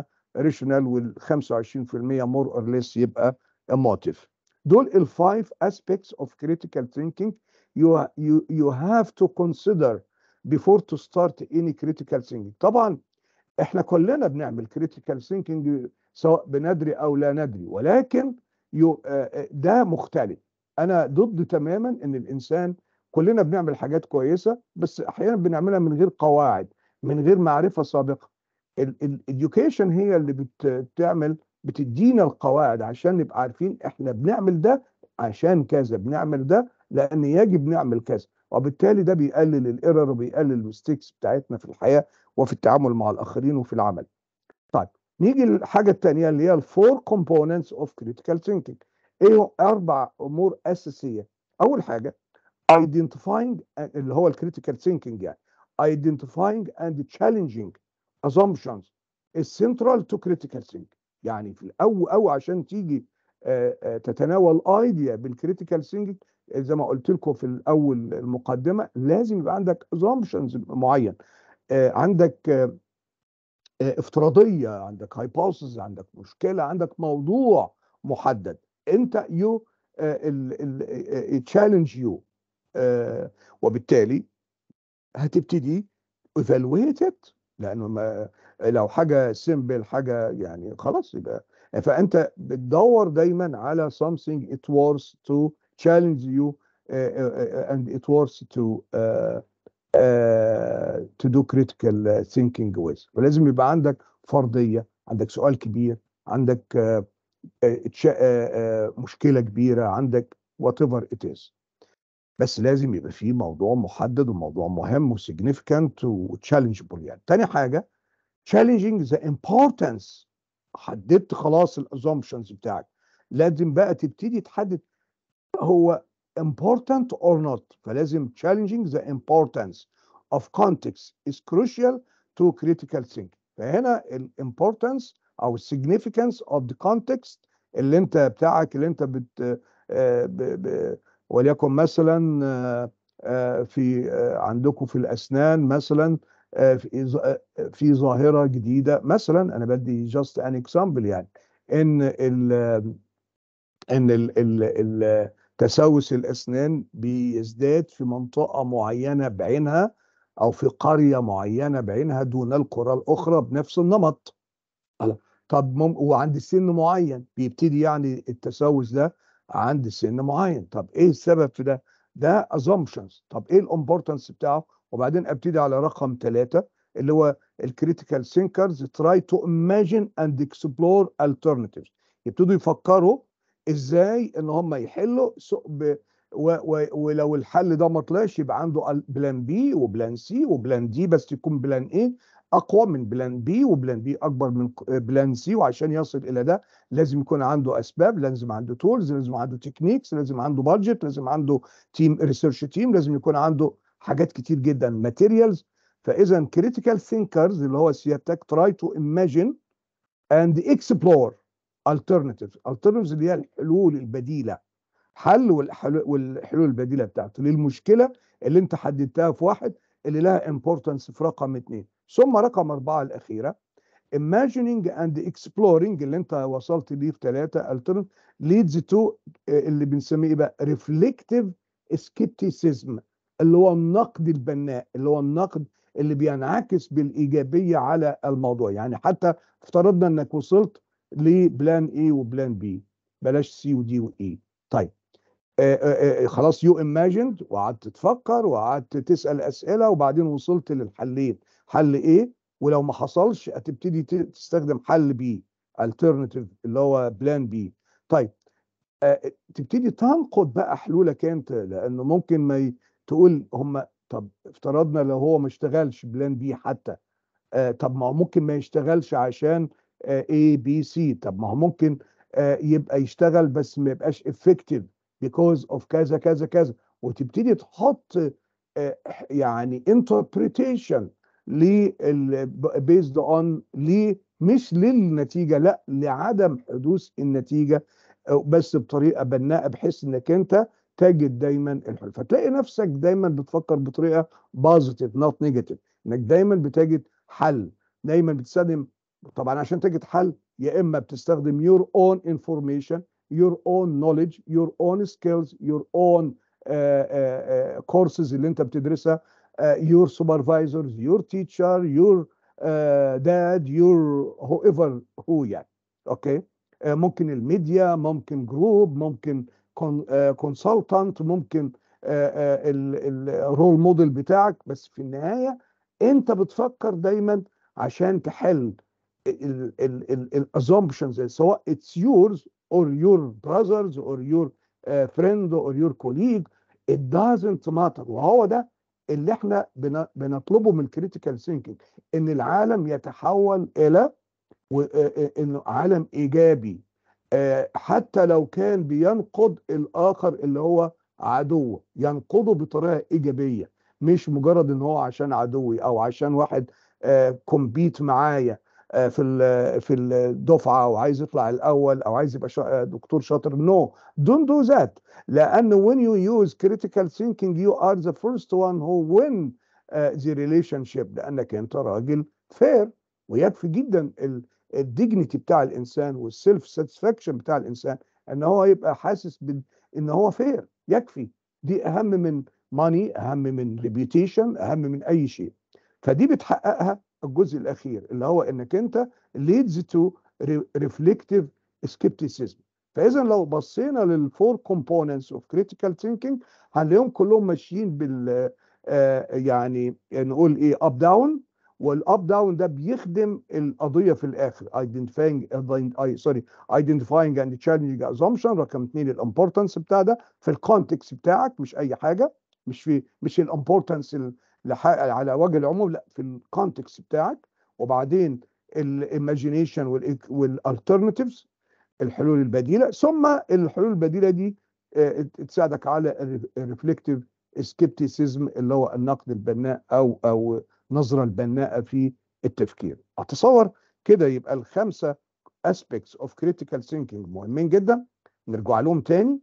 75% ريشونال وال25% مور اور ليس يبقى emotive دول الفايف اسبيكتس اوف كريتيكال ثينكينج يو يو هاف تو كونسيدر بيفور تو ستارت اني كريتيكال ثينكينج طبعا احنا كلنا بنعمل كريتيكال ثينكينج سواء بندري او لا ندري ولكن يو آه، آه، ده مختلف انا ضد تماما ان الانسان كلنا بنعمل حاجات كويسه بس احيانا بنعملها من غير قواعد من غير معرفه سابقه الاديوكيشن هي اللي بتعمل بتدينا القواعد عشان نبقى عارفين احنا بنعمل ده عشان كذا بنعمل ده لان يجب نعمل كذا وبالتالي ده بيقلل الايرور وبيقلل المستيكس بتاعتنا في الحياه وفي التعامل مع الاخرين وفي العمل. طيب نيجي للحاجه الثانيه اللي هي الفور كومبوننتس اوف كريتيكال ثينكينج ايه اربع امور اساسيه اول حاجه identifying اللي هو الكريتيكال ثينكينج يعني identifying and challenging assumptions is central to critical thinking يعني في الاول او عشان تيجي آه، آه، تتناول ايديا بالكريتيكال ثينكينج زي ما قلت لكم في الاول المقدمه لازم يبقى عندك assumptions معين آه، عندك افتراضيه عندك هايبوثيسز عندك مشكله عندك موضوع محدد انت يو تشالنج يو آه، وبالتالي هتبتدي ايفالويتد لانه ما لو حاجه سيمبل حاجه يعني خلاص يبقى فانت بتدور دايما على something it worth to challenge you آه، آه، and it worth to uh, uh, to do critical thinking with ولازم يبقى عندك فرضيه عندك سؤال كبير عندك uh, uh, مشكله كبيره عندك whatever it is بس لازم يبقى فيه موضوع محدد وموضوع مهم وسيجنيفيكانت وتشالنجبل يعني تاني حاجه تشالنجينج ذا امبورتنس حددت خلاص الاسامبشنز بتاعك لازم بقى تبتدي تحدد هو important or not فلازم challenging the importance of context is crucial to critical thinking فهنا ال importance او significance of the context اللي انت بتاعك اللي انت بت آه، وليكن مثلا آه، آه، في آه، عندكم في الاسنان مثلا في ظاهره جديده مثلا انا بدي جاست ان اكزامبل يعني ان ال ان ال ال تسوس الاسنان بيزداد في منطقه معينه بعينها او في قريه معينه بعينها دون القرى الاخرى بنفس النمط طب مم... وعند سن معين بيبتدي يعني التسوس ده عند سن معين طب ايه السبب في ده ده assumptions طب ايه الامبورتنس بتاعه وبعدين ابتدي على رقم ثلاثة اللي هو الكريتيكال سينكرز تراي تو ايماجين اند اكسبلور alternatives يبتدوا يفكروا ازاي ان هم يحلوا ب... و... و... ولو الحل ده ما طلعش يبقى عنده بلان بي وبلان سي وبلان دي بس يكون بلان ايه اقوى من بلان بي وبلان بي اكبر من بلان سي وعشان يصل الى ده لازم يكون عنده اسباب لازم عنده تولز لازم عنده تكنيكس لازم عنده بادجت لازم عنده تيم ريسيرش تيم لازم يكون عنده حاجات كتير جدا ماتيريالز فاذا كريتيكال ثينكرز اللي هو سيادتك تراي تو ايماجين اند اكسبلور alternatives alternatives اللي هي الحلول البديله حل والحلول, البديله بتاعته للمشكله اللي انت حددتها في واحد اللي لها امبورتنس في رقم اثنين ثم رقم أربعة الأخيرة imagining and exploring اللي أنت وصلت ليه في ثلاثة leads to آه، اللي بنسميه إيه بقى reflective skepticism اللي هو النقد البناء اللي هو النقد اللي بينعكس بالإيجابية على الموضوع يعني حتى افترضنا أنك وصلت لبلان A وبلان B بلاش سي ودي وإي e. طيب آه، آه، خلاص يو imagined وقعدت تفكر وقعدت تسال اسئله وبعدين وصلت للحلين حل ايه ولو ما حصلش هتبتدي تستخدم حل بي alternative اللي هو بلان بي طيب آه، تبتدي تنقد بقى حلولك انت لانه ممكن ما ي... تقول هم طب افترضنا لو هو ما اشتغلش بلان بي حتى آه، طب ما هو ممكن ما يشتغلش عشان اي بي سي طب ما هو ممكن آه، يبقى يشتغل بس ما يبقاش افكتيف بيكوز اوف كذا كذا كذا وتبتدي تحط يعني انتربريتيشن بيزد اون ليه مش للنتيجه لا لعدم حدوث النتيجه بس بطريقه بناءه بحيث انك انت تجد دايما الحلول فتلاقي نفسك دايما بتفكر بطريقه بوزيتيف نوت نيجاتيف انك دايما بتجد حل دايما بتستخدم طبعا عشان تجد حل يا اما بتستخدم يور اون انفورميشن يور اون نوليدج يور اون سكيلز يور اون كورسز اللي انت بتدرسها Uh, your supervisors, your teacher, your uh, dad, your whoever who يعني اوكي uh, ممكن الميديا ممكن جروب ممكن كونسلتنت ممكن الرول موديل بتاعك بس في النهايه انت بتفكر دايما عشان تحل الأزومبشنز سواء اتس يورز اور يور براذرز اور يور فريند اور يور كوليج ات دازنت ماتر وهو ده اللي احنا بنطلبه من كريتيكال ثينكينج ان العالم يتحول الى انه عالم ايجابي حتى لو كان بينقض الاخر اللي هو عدوه ينقضه بطريقه ايجابيه مش مجرد ان هو عشان عدوي او عشان واحد كومبيت معايا آه، في في الدفعه وعايز يطلع الاول او عايز يبقى آه، دكتور شاطر نو دون دو ذات لان وين يو يوز كريتيكال ثينكينج يو ار ذا فيرست وان هو وين ذا ريليشن شيب لانك انت راجل فير ويكفي جدا الديجنتي بتاع الانسان والسيلف ساتسفاكشن بتاع الانسان ان هو يبقى حاسس ان هو فير يكفي دي اهم من ماني اهم من ريبيوتيشن اهم من اي شيء فدي بتحققها الجزء الاخير اللي هو انك انت leads to reflective skepticism فاذا لو بصينا للفور كومبوننتس اوف كريتيكال ثينكينج هنلاقيهم كلهم ماشيين بال آه، يعني نقول ايه اب داون والاب داون ده بيخدم القضيه في الاخر identifying سوري identifying اند challenging assumption رقم اثنين الامبورتنس بتاع ده في الكونتكست بتاعك مش اي حاجه مش في مش الامبورتنس على وجه العموم لا في الكونتكست بتاعك وبعدين الايماجينيشن والالترناتيفز الحلول البديله ثم الحلول البديله دي آه، تساعدك على الريفلكتيف سكيبتيسيزم اللي هو النقد البناء او او النظره البناءه في التفكير اتصور كده يبقى الخمسه aspects اوف كريتيكال ثينكينج مهمين جدا نرجع لهم تاني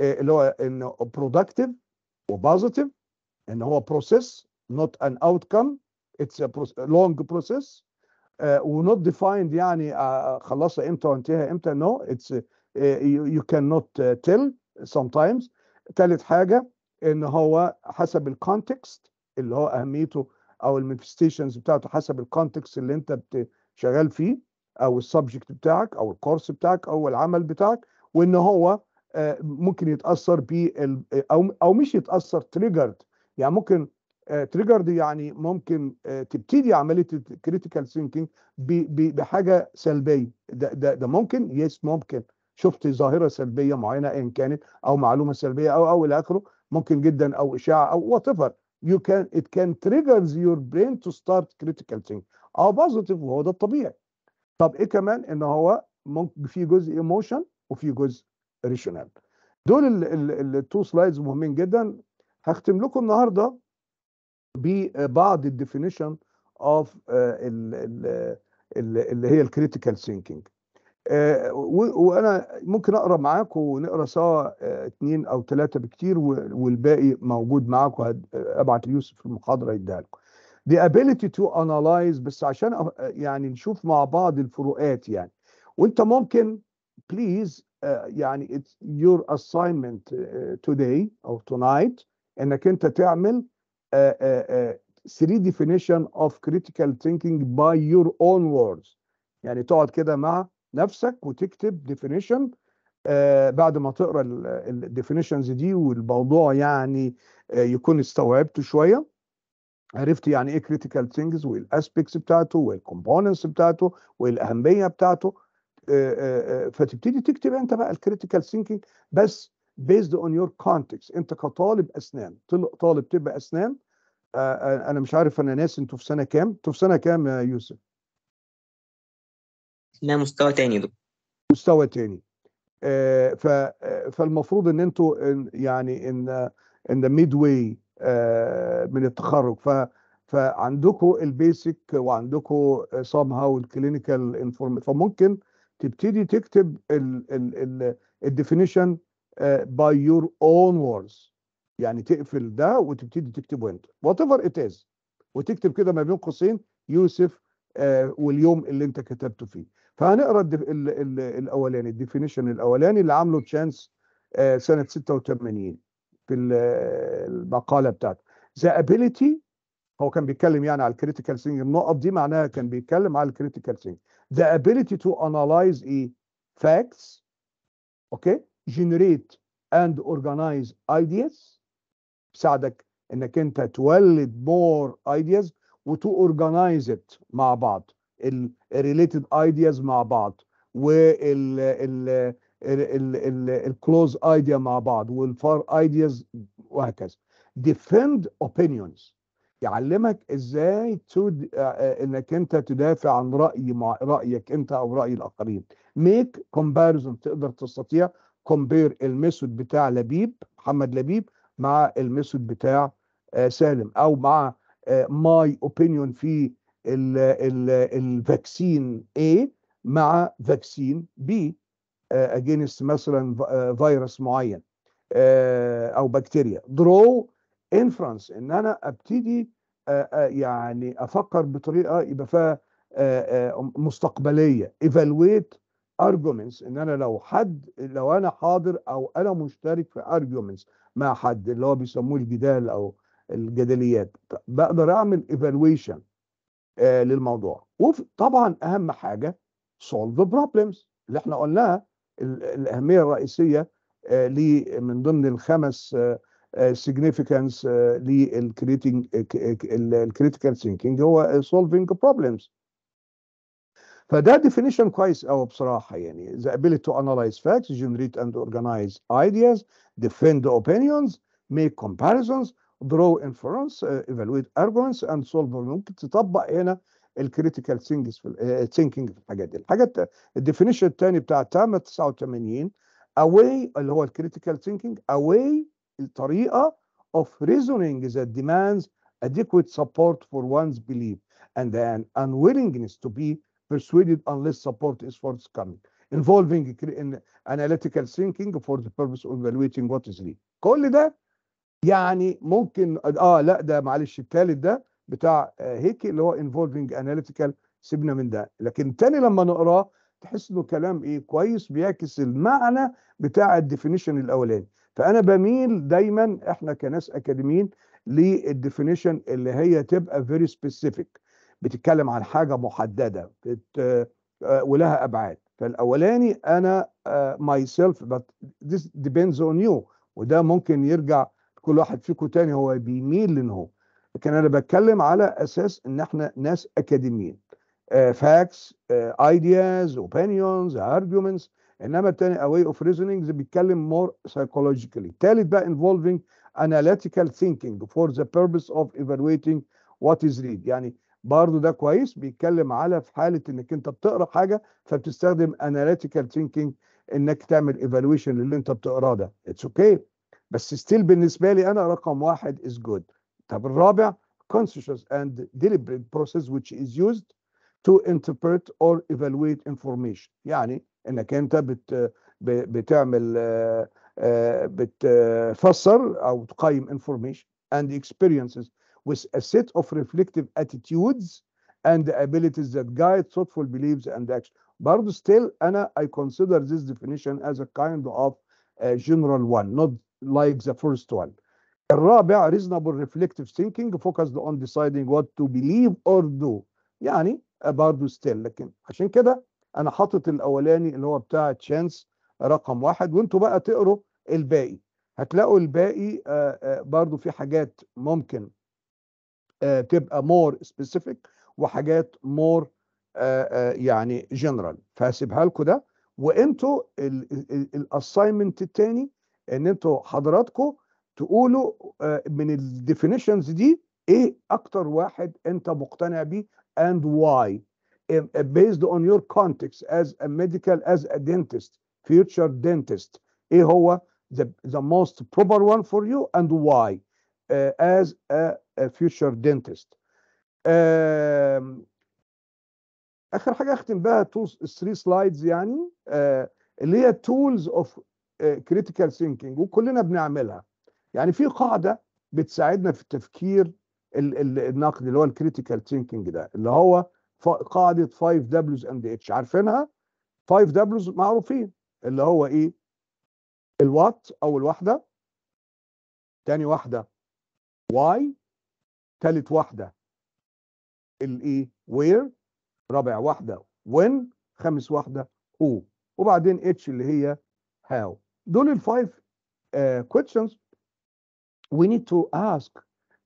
آه، اللي هو انه برودكتيف وبوزيتيف ان هو بروسيس not an outcome it's a long process ونوت uh, not defined يعني uh, خلصها امتى وانتهى امتى نو اتس يو كان نوت تيل سم تايمز ثالث حاجه ان هو حسب الكونتكست اللي هو اهميته او المانيفستيشنز بتاعته حسب الكونتكست اللي انت شغال فيه او السبجكت بتاعك او الكورس بتاعك او العمل بتاعك وان هو آه، ممكن يتاثر ب او او مش يتاثر تريجرد يعني ممكن تريجر آه، دي يعني ممكن آه، تبتدي عمليه الكريتيكال ثينكينج بحاجه سلبيه ده, ده ده ممكن يس ممكن شفت ظاهره سلبيه معينه ان كانت او معلومه سلبيه او او الى اخره ممكن جدا او اشاعه او وات ايفر يو كان ات كان تريجرز يور برين تو ستارت كريتيكال ثينك او بوزيتيف وهو ده الطبيعي طب ايه كمان ان هو ممكن في جزء ايموشن وفي جزء ريشنال دول التو سلايدز مهمين جدا هختم لكم النهارده ببعض الديفينيشن اوف اللي هي الكريتيكال ثينكينج uh, وانا ممكن اقرا معاكم ونقرا سوا اثنين آه، او ثلاثه بكتير والباقي موجود معاكم ابعت ليوسف المحاضره يديها لكم. The ability to analyze بس عشان يعني نشوف مع بعض الفروقات يعني وانت ممكن بليز آه، يعني it's your assignment آه، today او tonight انك انت تعمل 3 definition of critical thinking by your own words يعني تقعد كده مع نفسك وتكتب definition آه بعد ما تقرا الديفينيشنز دي والموضوع يعني آه يكون استوعبته شويه عرفت يعني ايه كريتيكال ثينجز والاسبيكتس بتاعته والكومبوننتس بتاعته والاهميه بتاعته آه،, آه،, آه فتبتدي تكتب انت بقى الكريتيكال ثينكينج بس based on your context انت كطالب اسنان طالب طب اسنان آه، آه، انا مش عارف انا ناسي انتوا في سنه كام انتوا في سنه كام يا يوسف لا مستوى تاني دكتور مستوى تاني آه، فالمفروض ان انتوا يعني ان ان ذا ميد واي من التخرج ف فعندكم البيسك وعندكم سام هاو الكلينيكال انفورميشن فممكن تبتدي تكتب الديفينيشن باي يور اون ووردز يعني تقفل ده وتبتدي تكتب وانت وات ايفر ات از وتكتب كده ما بين قوسين يوسف uh, واليوم اللي انت كتبته فيه فهنقرا الاولاني الديفينيشن الاولاني اللي عامله تشانس uh, سنه 86 في المقاله بتاعته ذا ability هو كان بيتكلم يعني على الكريتيكال سينج النقط دي معناها كان بيتكلم على الكريتيكال سينج ذا ability تو انالايز ايه facts اوكي okay? generate and organize ideas بيساعدك انك انت تولد مور ideas وتو organize it مع بعض ال related ideas مع بعض وال ال الكلوز ايديا مع بعض والفار ايدياز وهكذا ديفند اوبينيونز يعلمك ازاي تود آه، آه، انك انت تدافع عن راي مع رايك انت او راي الاخرين ميك كومباريزون تقدر تستطيع كومبير الميثود بتاع لبيب محمد لبيب مع الميثود بتاع آه، سالم او مع ماي آه، اوبينيون في الفاكسين A مع فاكسين B اجينست آه، مثلا فيروس معين او بكتيريا درو انفرنس ان انا ابتدي يعني افكر بطريقه يبقى فيها مستقبليه ايفالويت arguments ان انا لو حد لو انا حاضر او انا مشترك في arguments مع حد اللي هو بيسموه الجدال او الجدليات بقدر اعمل evaluation آه للموضوع وطبعا اهم حاجه solve the problems اللي احنا قلناها الاهميه الرئيسيه آه من ضمن الخمس آه, آه، significance للكريتنج الكريتيكال ثينكينج هو solving problems فده ديفينيشن كويس قوي بصراحه يعني the ability to analyze facts generate and organize ideas defend opinions make comparisons draw inference uh, evaluate arguments and solve ممكن تطبق هنا الكريتيكال ثينكس في Thinking. في الحاجات دي الحاجات الديفينيشن الثاني بتاع تامة 89 اواي اللي هو الكريتيكال ثينكينج اواي الطريقه of reasoning that demands adequate support for one's belief and an unwillingness to be persuaded unless support is forthcoming involving analytical thinking for the purpose of evaluating what is real كل ده يعني ممكن اه لا ده معلش الثالث ده بتاع آه، هيكي اللي هو involving analytical سيبنا من ده لكن الثاني لما نقراه تحس انه كلام ايه كويس بيعكس المعنى بتاع الديفينيشن الاولاني فانا بميل دايما احنا كناس اكاديميين للديفينيشن اللي هي تبقى فيري سبيسيفيك بتتكلم عن حاجه محدده بت آه، ولها ابعاد فالاولاني انا ماي سيلف بت ذس ديبيندز اون يو وده ممكن يرجع كل واحد فيكم تاني هو بيميل لان هو لكن انا بتكلم على اساس ان احنا ناس اكاديميين فاكس ايدياز اوبينيونز ارجيومنتس انما التاني اواي اوف ريزونينج بيتكلم مور سايكولوجيكالي الثالث بقى انفولفينج اناليتيكال ثينكينج فور ذا بيربس اوف ايفالويتنج وات از ريد يعني برضه ده كويس بيتكلم على في حاله انك انت بتقرا حاجه فبتستخدم اناليتيكال ثينكينج انك تعمل ايفالويشن للي انت بتقراه ده اتس اوكي okay. بس ستيل بالنسبه لي انا رقم واحد از جود طب الرابع conscious and deliberate process which is used to interpret or evaluate information يعني انك انت بت بتعمل آه، آه، بتفسر او تقيم information and experiences with a set of reflective attitudes and abilities that guide thoughtful beliefs and actions. برضه still أنا I consider this definition as a kind of a general one not like the first one. الرابع reasonable reflective thinking focused on deciding what to believe or do. يعني برضه still لكن عشان كده أنا حاطط الأولاني اللي هو بتاع chance رقم واحد وانتوا بقى تقروا الباقي. هتلاقوا الباقي برضه في حاجات ممكن آه، تبقى مور سبيسيفيك وحاجات مور آه، آه، يعني جنرال فهسيبها لكم ده وانتوا الاساينمنت الثاني ان انتوا حضراتكم تقولوا من الديفينيشنز دي ايه اكتر واحد انت مقتنع بيه and why based on your context as a medical as a dentist future dentist ايه هو the, the most proper one for you and why uh, as a فيوتشر دينتست اخر حاجه اختم بها تو 3 سلايدز يعني آه، اللي هي تولز اوف كريتيكال ثينكينج وكلنا بنعملها يعني في قاعده بتساعدنا في التفكير النقدي اللي هو الكريتيكال ثينكينج ده اللي هو قاعده 5 دبليوز اند اتش عارفينها 5 دبليوز معروفين اللي هو ايه الوات اول واحده تاني واحده واي ثالث واحدة الايه where رابع واحدة وين خامس واحدة هو وبعدين اتش اللي هي هاو دول الفايف uh, questions we need to ask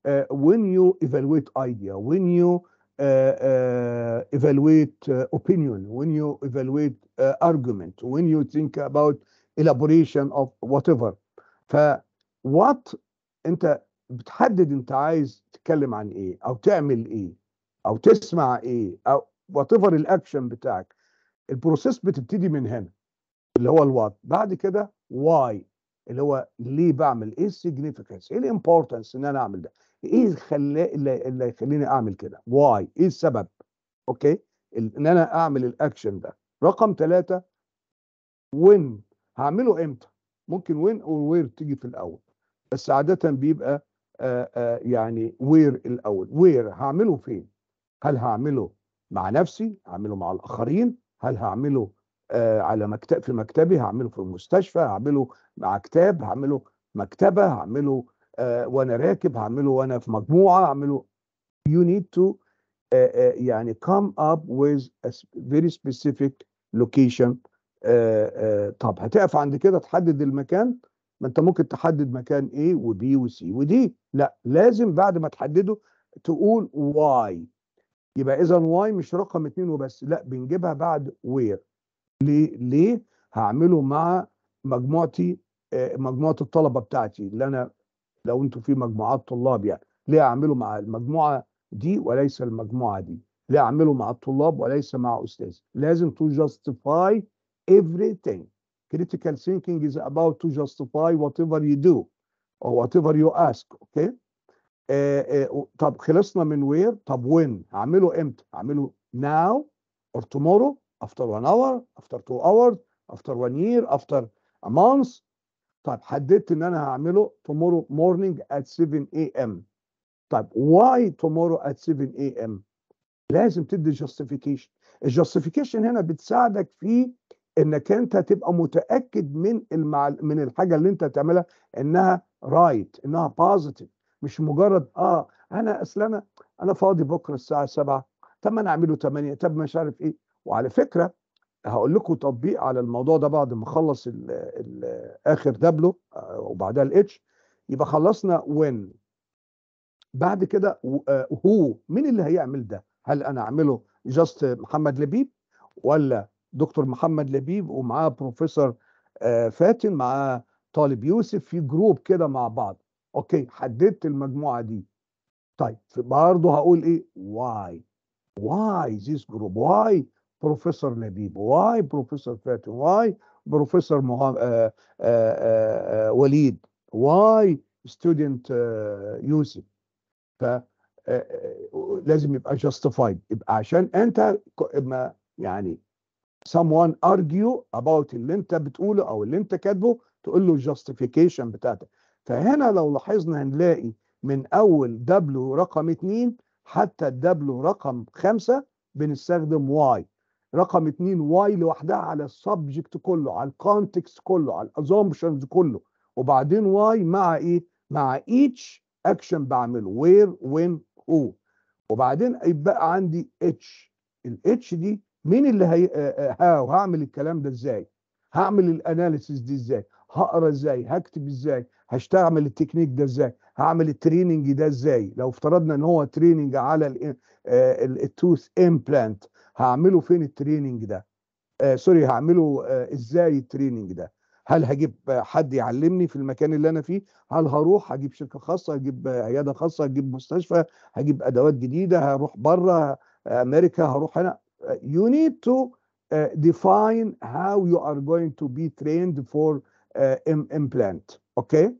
uh, when you evaluate idea when you uh, uh, evaluate uh, opinion when you evaluate uh, argument when you think about elaboration of whatever ف what انت بتحدد انت عايز تتكلم عن ايه او تعمل ايه او تسمع ايه او وات ايفر الاكشن بتاعك البروسيس بتبتدي من هنا اللي هو الوات بعد كده واي اللي هو ليه بعمل ايه السيجنيفيكانس ايه الامبورتنس ان انا اعمل ده ايه خلا اللي هيخليني اعمل كده واي ايه السبب اوكي ان انا اعمل الاكشن ده رقم ثلاثة وين هعمله امتى ممكن وين او وير تيجي في الاول بس عاده بيبقى يعني وير الاول وير هعمله فين هل هعمله مع نفسي هعمله مع الاخرين هل هعمله آه، على مكتب في مكتبي هعمله في المستشفى هعمله مع كتاب هعمله مكتبه هعمله آه، وانا راكب هعمله وانا في مجموعه هعمله you need to آه، يعني come up with a very specific location طب هتقف عند كده تحدد المكان ما انت ممكن تحدد مكان A وبي وسي ودي لا لازم بعد ما تحدده تقول واي يبقى اذا واي مش رقم اتنين وبس لا بنجيبها بعد وير ليه ليه هعمله مع مجموعتي آه، مجموعه الطلبه بتاعتي اللي انا لو انتوا في مجموعات طلاب يعني ليه اعمله مع المجموعه دي وليس المجموعه دي ليه اعمله مع الطلاب وليس مع استاذ لازم تو جاستيفاي everything critical thinking is about to justify whatever you do or whatever you ask okay آه طب خلصنا من وير طب وين هعمله امتى هعمله now or tomorrow after one hour after two hours after one year after a month طب حددت ان انا هعمله tomorrow morning at 7 a.m. طب why tomorrow at 7 a.m. لازم تدي justification الجاستيفيكيشن هنا بتساعدك في انك انت تبقى متاكد من المع... من الحاجه اللي انت تعملها انها رايت right, انها بوزيتيف مش مجرد اه انا اصل انا انا فاضي بكره الساعه 7 طب انا اعمله 8 طب مش عارف ايه وعلى فكره هقول لكم تطبيق على الموضوع ده بعد ما اخلص اخر دبلو آه، وبعدها الاتش يبقى خلصنا وين بعد كده هو آه، مين اللي هيعمل ده هل انا اعمله جاست محمد لبيب ولا دكتور محمد لبيب ومعاه بروفيسور آه، فاتن معاه طالب يوسف في جروب كده مع بعض اوكي حددت المجموعه دي طيب برضه هقول ايه واي واي ذيس جروب واي بروفيسور لبيب واي بروفيسور فاتن واي بروفيسور آه، آه، وليد واي ستودنت يوسف ف لازم يبقى جاستيفايد يبقى عشان انت ما يعني someone argue about اللي انت بتقوله او اللي انت كاتبه تقول له justification بتاعتك فهنا لو لاحظنا هنلاقي من اول دبلو رقم 2 حتى الدبليو رقم 5 بنستخدم واي رقم 2 واي لوحدها على السبجكت كله على الكونتكست كله على الاسامبشنز كله وبعدين واي مع ايه مع each اكشن بعمله وير وين او وبعدين يبقى عندي اتش الاتش دي مين اللي هي... آه، آه، ها وهعمل الكلام ده ازاي هعمل الاناليسيس دي ازاي هقرا ازاي هكتب ازاي هشتغل التكنيك ده ازاي هعمل التريننج ده ازاي لو افترضنا ان هو تريننج على التوث امبلانت آه، هعمله فين التريننج ده آه سوري هعمله آه ازاي التريننج ده هل هجيب حد يعلمني في المكان اللي انا فيه هل هروح هجيب شركه خاصه هجيب عياده خاصه هجيب مستشفى هجيب ادوات جديده هروح بره امريكا هروح هنا Uh, you need to uh, define how you are going to be trained for uh, implant, okay?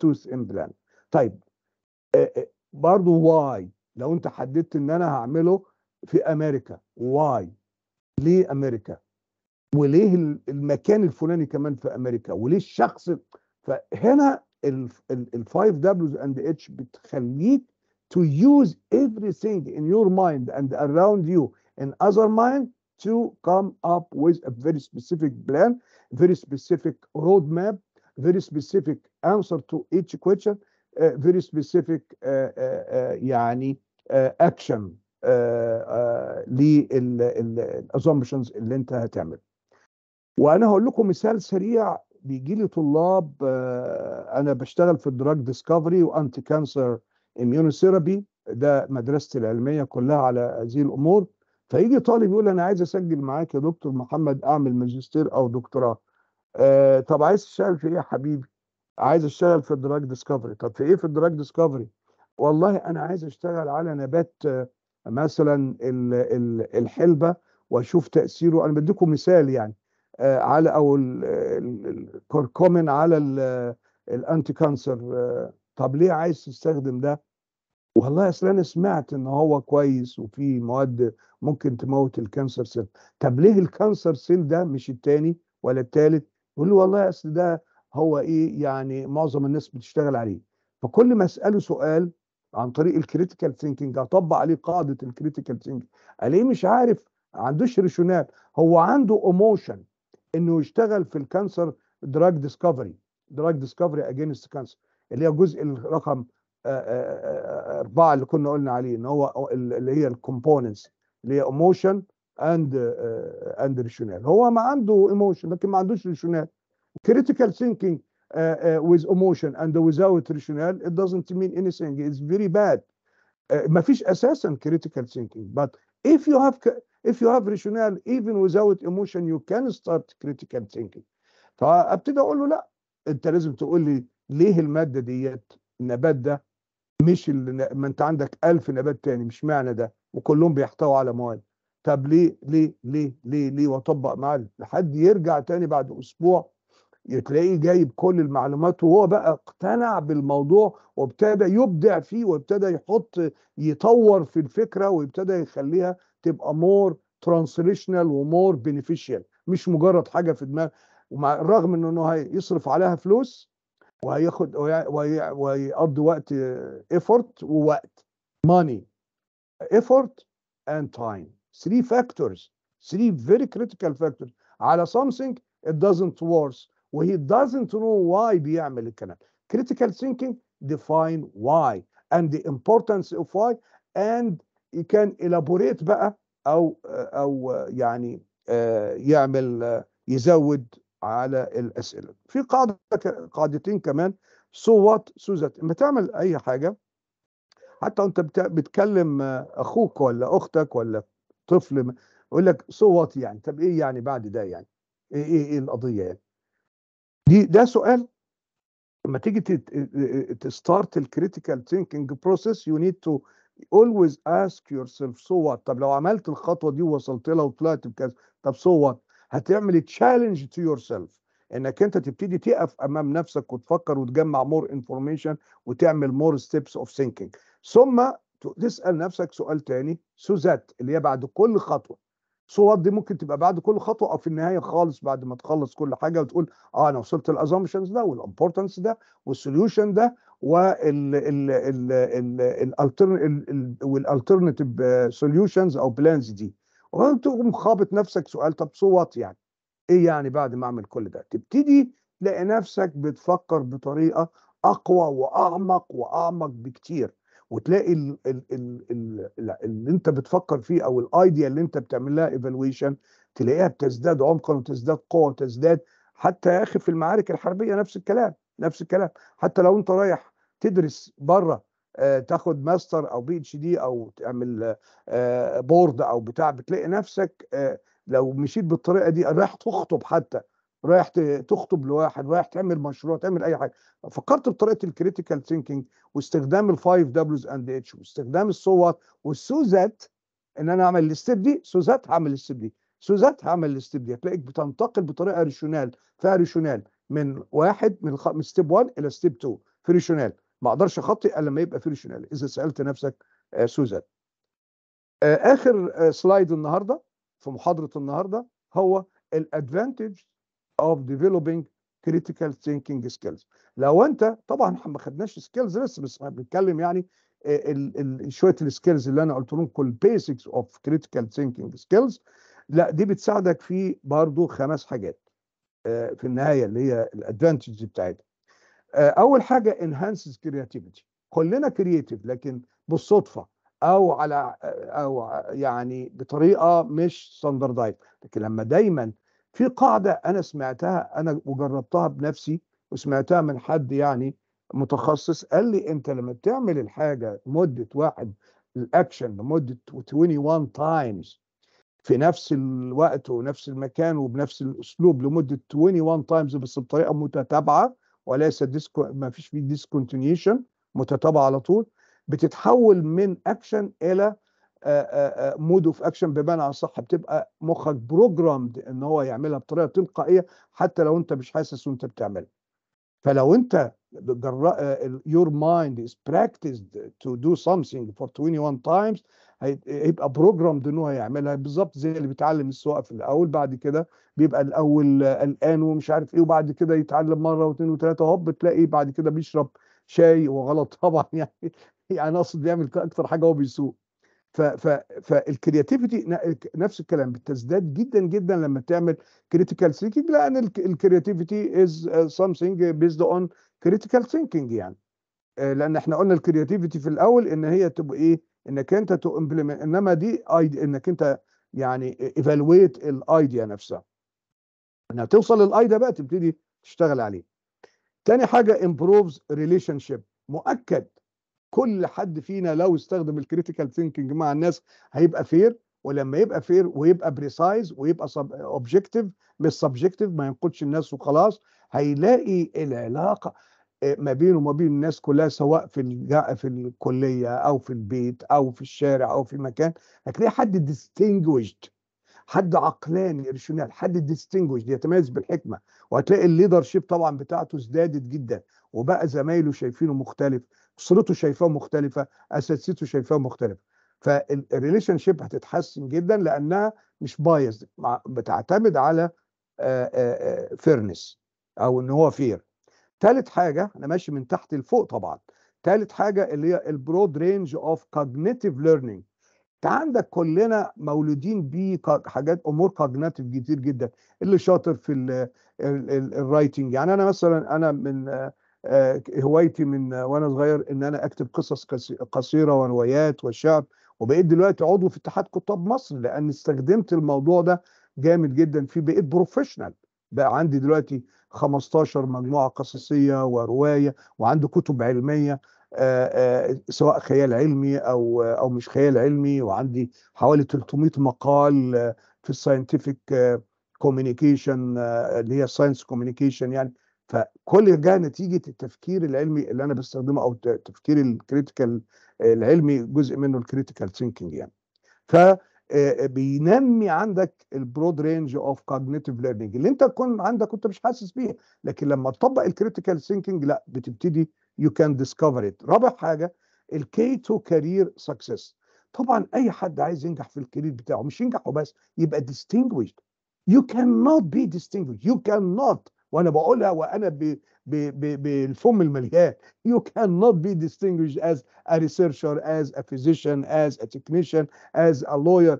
tooth implant. طيب uh, برضو why لو انت حددت ان انا هعمله في امريكا why ليه امريكا وليه المكان الفلاني كمان في امريكا وليه الشخص فهنا ال 5 دبليوز اند اتش بتخليك to use everything in your mind and around you in other mind to come up with a very specific plan, very specific roadmap, very specific answer to each question, uh, very specific uh, uh, يعني action للاسامبشنز uh, اللي انت هتعمل. وانا هقول لكم مثال سريع بيجي لي طلاب آه، انا بشتغل في الدراج ديسكفري وانتي كانسر اميونوثيرابي ده مدرستي العلميه كلها على هذه الامور فيجي طالب يقول انا عايز اسجل معاك يا دكتور محمد اعمل ماجستير او دكتوراه آه طب عايز تشتغل في ايه يا حبيبي عايز اشتغل في الدراج ديسكفري طب في ايه في الدراج ديسكفري والله انا عايز اشتغل على نبات آه، مثلا الحلبه واشوف تاثيره انا بديكم مثال يعني آه، على او الكركومين على الانتي آه، كانسر طب ليه عايز تستخدم ده والله اصل انا سمعت ان هو كويس وفي مواد ممكن تموت الكانسر سيل طب ليه الكانسر سيل ده مش الثاني ولا الثالث يقول له والله اصل ده هو ايه يعني معظم الناس بتشتغل عليه فكل ما اساله سؤال عن طريق الكريتيكال ثينكينج اطبق عليه قاعده الكريتيكال ثينكينج الاقيه مش عارف ما عندوش ريشونال هو عنده ايموشن انه يشتغل في الكانسر دراج ديسكفري دراج ديسكفري اجينست كانسر اللي هي الجزء الرقم أربعة اللي كنا قلنا عليه ان هو اللي هي الكومبوننتس اللي هي ايموشن اند اند ريشونال هو ما عنده ايموشن لكن ما عندوش ريشونال critical thinking with emotion and without rationale it doesn't mean anything it's very bad ما فيش اساسا critical thinking but if you have if you have rational even without emotion you can start critical thinking فابتدي اقول له لا انت لازم تقول لي ليه الماده ديت النبات ده مش اللي ما انت عندك ألف نبات تاني مش معنى ده وكلهم بيحتووا على مواد طب ليه ليه ليه ليه ليه واطبق معاه لحد يرجع تاني بعد اسبوع تلاقيه جايب كل المعلومات وهو بقى اقتنع بالموضوع وابتدى يبدع فيه وابتدى يحط يطور في الفكره وابتدى يخليها تبقى مور ترانسليشنال ومور بينيفيشال مش مجرد حاجه في دماغ ومع الرغم انه هيصرف عليها فلوس وهياخد ويقضي وقت ايفورت آه، ووقت ماني ايفورت اند تايم ثري فاكتورز ثري فيري كريتيكال فاكتورز على something it doesn't work وهي دازنت نو واي بيعمل الكلام كريتيكال ثينكينج ديفاين واي اند ذا importance اوف واي اند you can elaborate بقى او آه، او آه، يعني يعمل يزود على الاسئله في قاعده قاعدتين كمان سو وات سو ذات اما تعمل اي حاجه حتى وانت بتكلم اخوك ولا اختك ولا طفل يقول لك سو وات يعني طب ايه يعني بعد ده يعني ايه ايه, إيه القضيه يعني دي ده سؤال لما تيجي تستارت الكريتيكال ثينكينج بروسيس يو نيد تو always ask yourself so what طب لو عملت الخطوه دي ووصلت لها وطلعت بكذا طب so what هتعمل تشالنج تو يور سيلف انك انت تبتدي تقف امام نفسك وتفكر وتجمع مور انفورميشن وتعمل مور ستيبس اوف ثينكينج ثم تسال نفسك سؤال تاني سو ذات اللي هي بعد كل خطوه صور دي ممكن تبقى بعد كل خطوه او في النهايه خالص بعد ما تخلص كل حاجه وتقول اه انا وصلت الاسامبشنز ده والامبورتنس ده والسوليوشن ده والالترناتيف سوليوشنز او بلانز دي وانت تقوم خابط نفسك سؤال طب صوت يعني ايه يعني بعد ما اعمل كل ده تبتدي تلاقي نفسك بتفكر بطريقه اقوى واعمق واعمق بكتير وتلاقي الـ الـ الـ الـ اللي انت بتفكر فيه او الايديا اللي انت بتعمل لها ايفالويشن تلاقيها بتزداد عمقا وتزداد قوه وتزداد حتى يا اخي في المعارك الحربيه نفس الكلام نفس الكلام حتى لو انت رايح تدرس بره آه، تاخد ماستر او بي اتش دي او تعمل بورد آه، او بتاع بتلاقي نفسك آه، لو مشيت بالطريقه دي رايح تخطب حتى رايح تخطب لواحد رايح تعمل مشروع تعمل اي حاجه فكرت بطريقه الكريتيكال ثينكينج واستخدام الفايف دبليوز اند اتش واستخدام الصوت والسوزات ان انا اعمل الستيب دي سوزات هعمل الستيب دي سوزات هعمل الستيب دي هتلاقيك بتنتقل بطريقه ريشونال فيها ريشونال من واحد من ستيب 1 الى ستيب 2 في ريشونال ما اقدرش اخطئ الا لما يبقى في ريشنال اذا سالت نفسك آه، سوزان آه، اخر آه، سلايد النهارده في محاضره النهارده هو الادفانتج اوف ديفلوبينج كريتيكال ثينكينج سكيلز لو انت طبعا احنا ما خدناش سكيلز لسه بس احنا بنتكلم يعني شويه السكيلز اللي انا قلت لهم كل بيسكس اوف كريتيكال ثينكينج سكيلز لا دي بتساعدك في برضه خمس حاجات في النهايه اللي هي الادفانتجز بتاعتها آه، اول حاجه انهانسز كرياتيفيتي كلنا كرييتيف لكن بالصدفه او على آه، او يعني بطريقه مش ستاندردايز لكن لما دايما في قاعده انا سمعتها انا وجربتها بنفسي وسمعتها من حد يعني متخصص قال لي انت لما بتعمل الحاجه مده واحد الاكشن لمده 21 تايمز في نفس الوقت ونفس المكان وبنفس الاسلوب لمده 21 تايمز بس بطريقه متتابعه وليس ديسكو ما فيش فيه ديسكونتينيشن متتابعه على طول بتتحول من اكشن الى مود اوف اكشن بمعنى اصح بتبقى مخك بروجرامد ان هو يعملها بطريقه تلقائيه حتى لو انت مش حاسس وانت بتعملها فلو انت آه، your mind is practiced to do something for 21 times هيبقى بروجرامد ان هو هيعملها بالظبط زي اللي بيتعلم السواقه في الاول بعد كده بيبقى الاول قلقان ومش عارف ايه وبعد كده يتعلم مره واثنين وثلاثه هوب تلاقيه بعد كده بيشرب شاي وغلط طبعا يعني يعني اقصد بيعمل اكتر حاجه هو بيسوق ف ف فالكرياتيفيتي نفس الكلام بتزداد جدا جدا لما تعمل كريتيكال ثينكينج لان الكرياتيفيتي از سمثينج بيزد اون كريتيكال ثينكينج يعني آه، لان احنا قلنا الكرياتيفيتي في الاول ان هي تبقى ايه انك انت تو انما دي انك انت يعني ايفالويت الايديا نفسها انها توصل للايديا بقى تبتدي تشتغل عليه تاني حاجه امبروفز ريليشن شيب مؤكد كل حد فينا لو استخدم الكريتيكال ثينكينج مع الناس هيبقى فير ولما يبقى فير ويبقى بريسايز ويبقى اوبجكتيف مش سبجكتيف ما ينقدش الناس وخلاص هيلاقي العلاقه ما بينه وما بين الناس كلها سواء في في الكليه او في البيت او في الشارع او في مكان هتلاقي حد ديستنجوشد حد عقلاني ريشونال حد ديستنجوشد يتميز بالحكمه وهتلاقي الليدر شيب طبعا بتاعته ازدادت جدا وبقى زمايله شايفينه مختلف اسرته شايفاه مختلفه اساتذته شايفاه مختلفه فالريليشن شيب هتتحسن جدا لانها مش بايز بتعتمد على فيرنس آه، آه، آه، او ان هو فير ثالث حاجه انا ماشي من تحت لفوق طبعا ثالث حاجه اللي هي البرود رينج اوف كوجنيتيف ليرنينج انت عندك كلنا مولودين بيه حاجات امور كوجنيتيف كتير جدا اللي شاطر في الرايتنج يعني انا مثلا انا من آه، هوايتي من وانا صغير ان انا اكتب قصص قصيره وروايات وشعر وبقيت دلوقتي عضو في اتحاد كتاب مصر لان استخدمت الموضوع ده جامد جدا في بقيت بروفيشنال بقى عندي دلوقتي 15 مجموعه قصصيه وروايه وعنده كتب علميه آه، آه، سواء خيال علمي او او مش خيال علمي وعندي حوالي 300 مقال آه، في الساينتفك كوميونيكيشن اللي هي ساينس كوميونيكيشن يعني فكل ده نتيجه التفكير العلمي اللي انا بستخدمه او التفكير الكريتيكال العلمي جزء منه الكريتيكال ثينكينج يعني ف آه، بينمي عندك البرود رينج اوف كوجنيتيف ليرنينج اللي انت كنت عندك كنت مش حاسس بيها لكن لما تطبق الكريتيكال ثينكينج لا بتبتدي يو كان ديسكفر ات رابع حاجه الكي تو كارير سكسس طبعا اي حد عايز ينجح في الكارير بتاعه مش ينجح وبس يبقى يو كان نوت بي be يو كان نوت وانا بقولها وانا بالفم المليان you cannot be distinguished as a researcher as a physician as a technician as a lawyer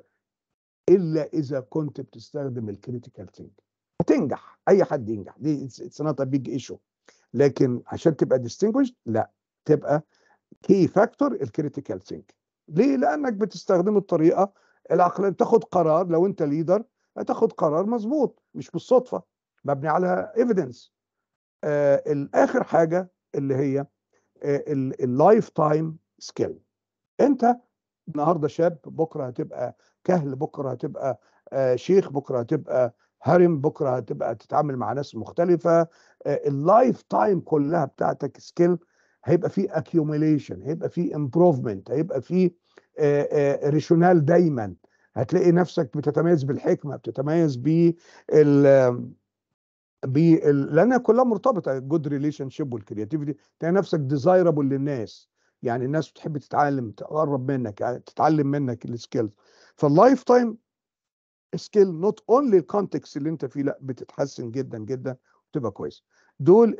الا اذا كنت بتستخدم الكريتيكال ثينك هتنجح اي حد ينجح دي اتس نوت ا بيج ايشو لكن عشان تبقى distinguished لا تبقى كي فاكتور الكريتيكال ثينك ليه لانك بتستخدمه الطريقه العقل تاخد قرار لو انت ليدر هتاخد قرار مظبوط مش بالصدفه مبني على ايفيدنس آه، الاخر حاجه اللي هي اللايف تايم سكيل انت النهارده شاب بكره هتبقى كهل بكره هتبقى آه، شيخ بكره هتبقى هرم بكره هتبقى تتعامل مع ناس مختلفه آه، اللايف تايم كلها بتاعتك سكيل هيبقى في اكيوميليشن هيبقى في امبروفمنت هيبقى في ريشونال دايما هتلاقي نفسك بتتميز بالحكمه بتتميز بال بي لانها كلها مرتبطه الجود ريليشن شيب والكرياتيفيتي تلاقي نفسك ديزايربل للناس يعني الناس بتحب تتعلم تقرب منك يعني تتعلم منك السكيلز فاللايف تايم سكيل نوت اونلي الكونتكست اللي انت فيه لا بتتحسن جدا جدا وتبقى كويس دول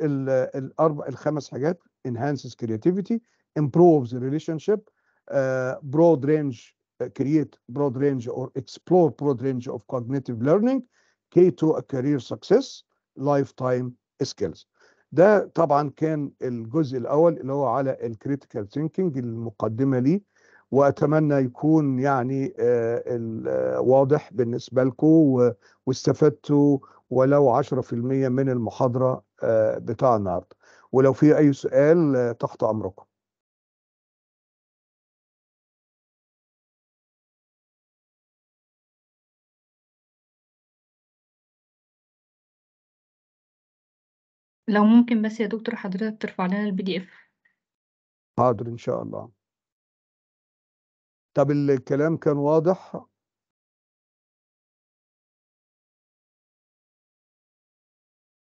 الاربع الخمس حاجات انهانسز كرياتيفيتي امبروفز ريليشن شيب برود رينج كرييت برود رينج اور اكسبلور برود رينج اوف كوجنيتيف ليرنينج كي تو ا كارير سكسس لايف تايم سكيلز ده طبعا كان الجزء الاول اللي هو على الكريتيكال ثينكينج المقدمه ليه واتمنى يكون يعني آه، آه، واضح بالنسبه لكم واستفدتوا ولو 10% من المحاضره آه، بتاع النهارده ولو في اي سؤال تحت امركم لو ممكن بس يا دكتور حضرتك ترفع لنا البي دي اف حاضر إن شاء الله. طب الكلام كان واضح؟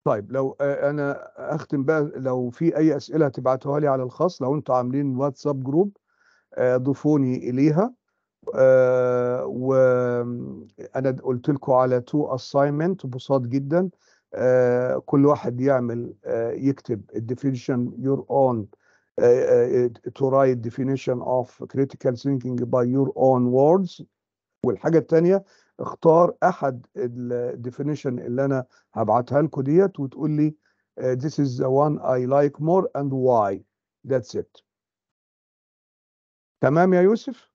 طيب لو آه، انا اختم بقى لو في اي اسئله تبعتوها لي على الخاص لو انتوا عاملين واتساب جروب آه، ضيفوني اليها آه، وانا قلت لكم على تو اساينمنت بساط جدا آه، كل واحد يعمل آه، يكتب definition your own آه، to write definition of critical thinking by your own words والحاجة الثانية اختار أحد الديفينيشن اللي أنا هبعتها لكم ديت وتقول لي this is the one I like more and why that's it تمام يا يوسف؟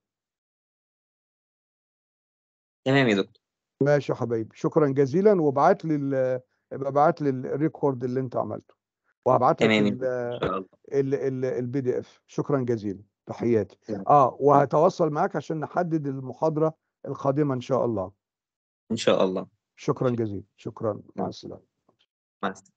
تمام يا دكتور ماشي يا حبايبي شكرا جزيلا وابعت لي ابقى ابعت لي الريكورد اللي انت عملته وهبعت لك البي دي اف شكرا جزيلا تحياتي اه وهتواصل معاك عشان نحدد المحاضره القادمه ان شاء الله ان شاء الله شكرا جزيلا شكرا مع السلامه مع السلامه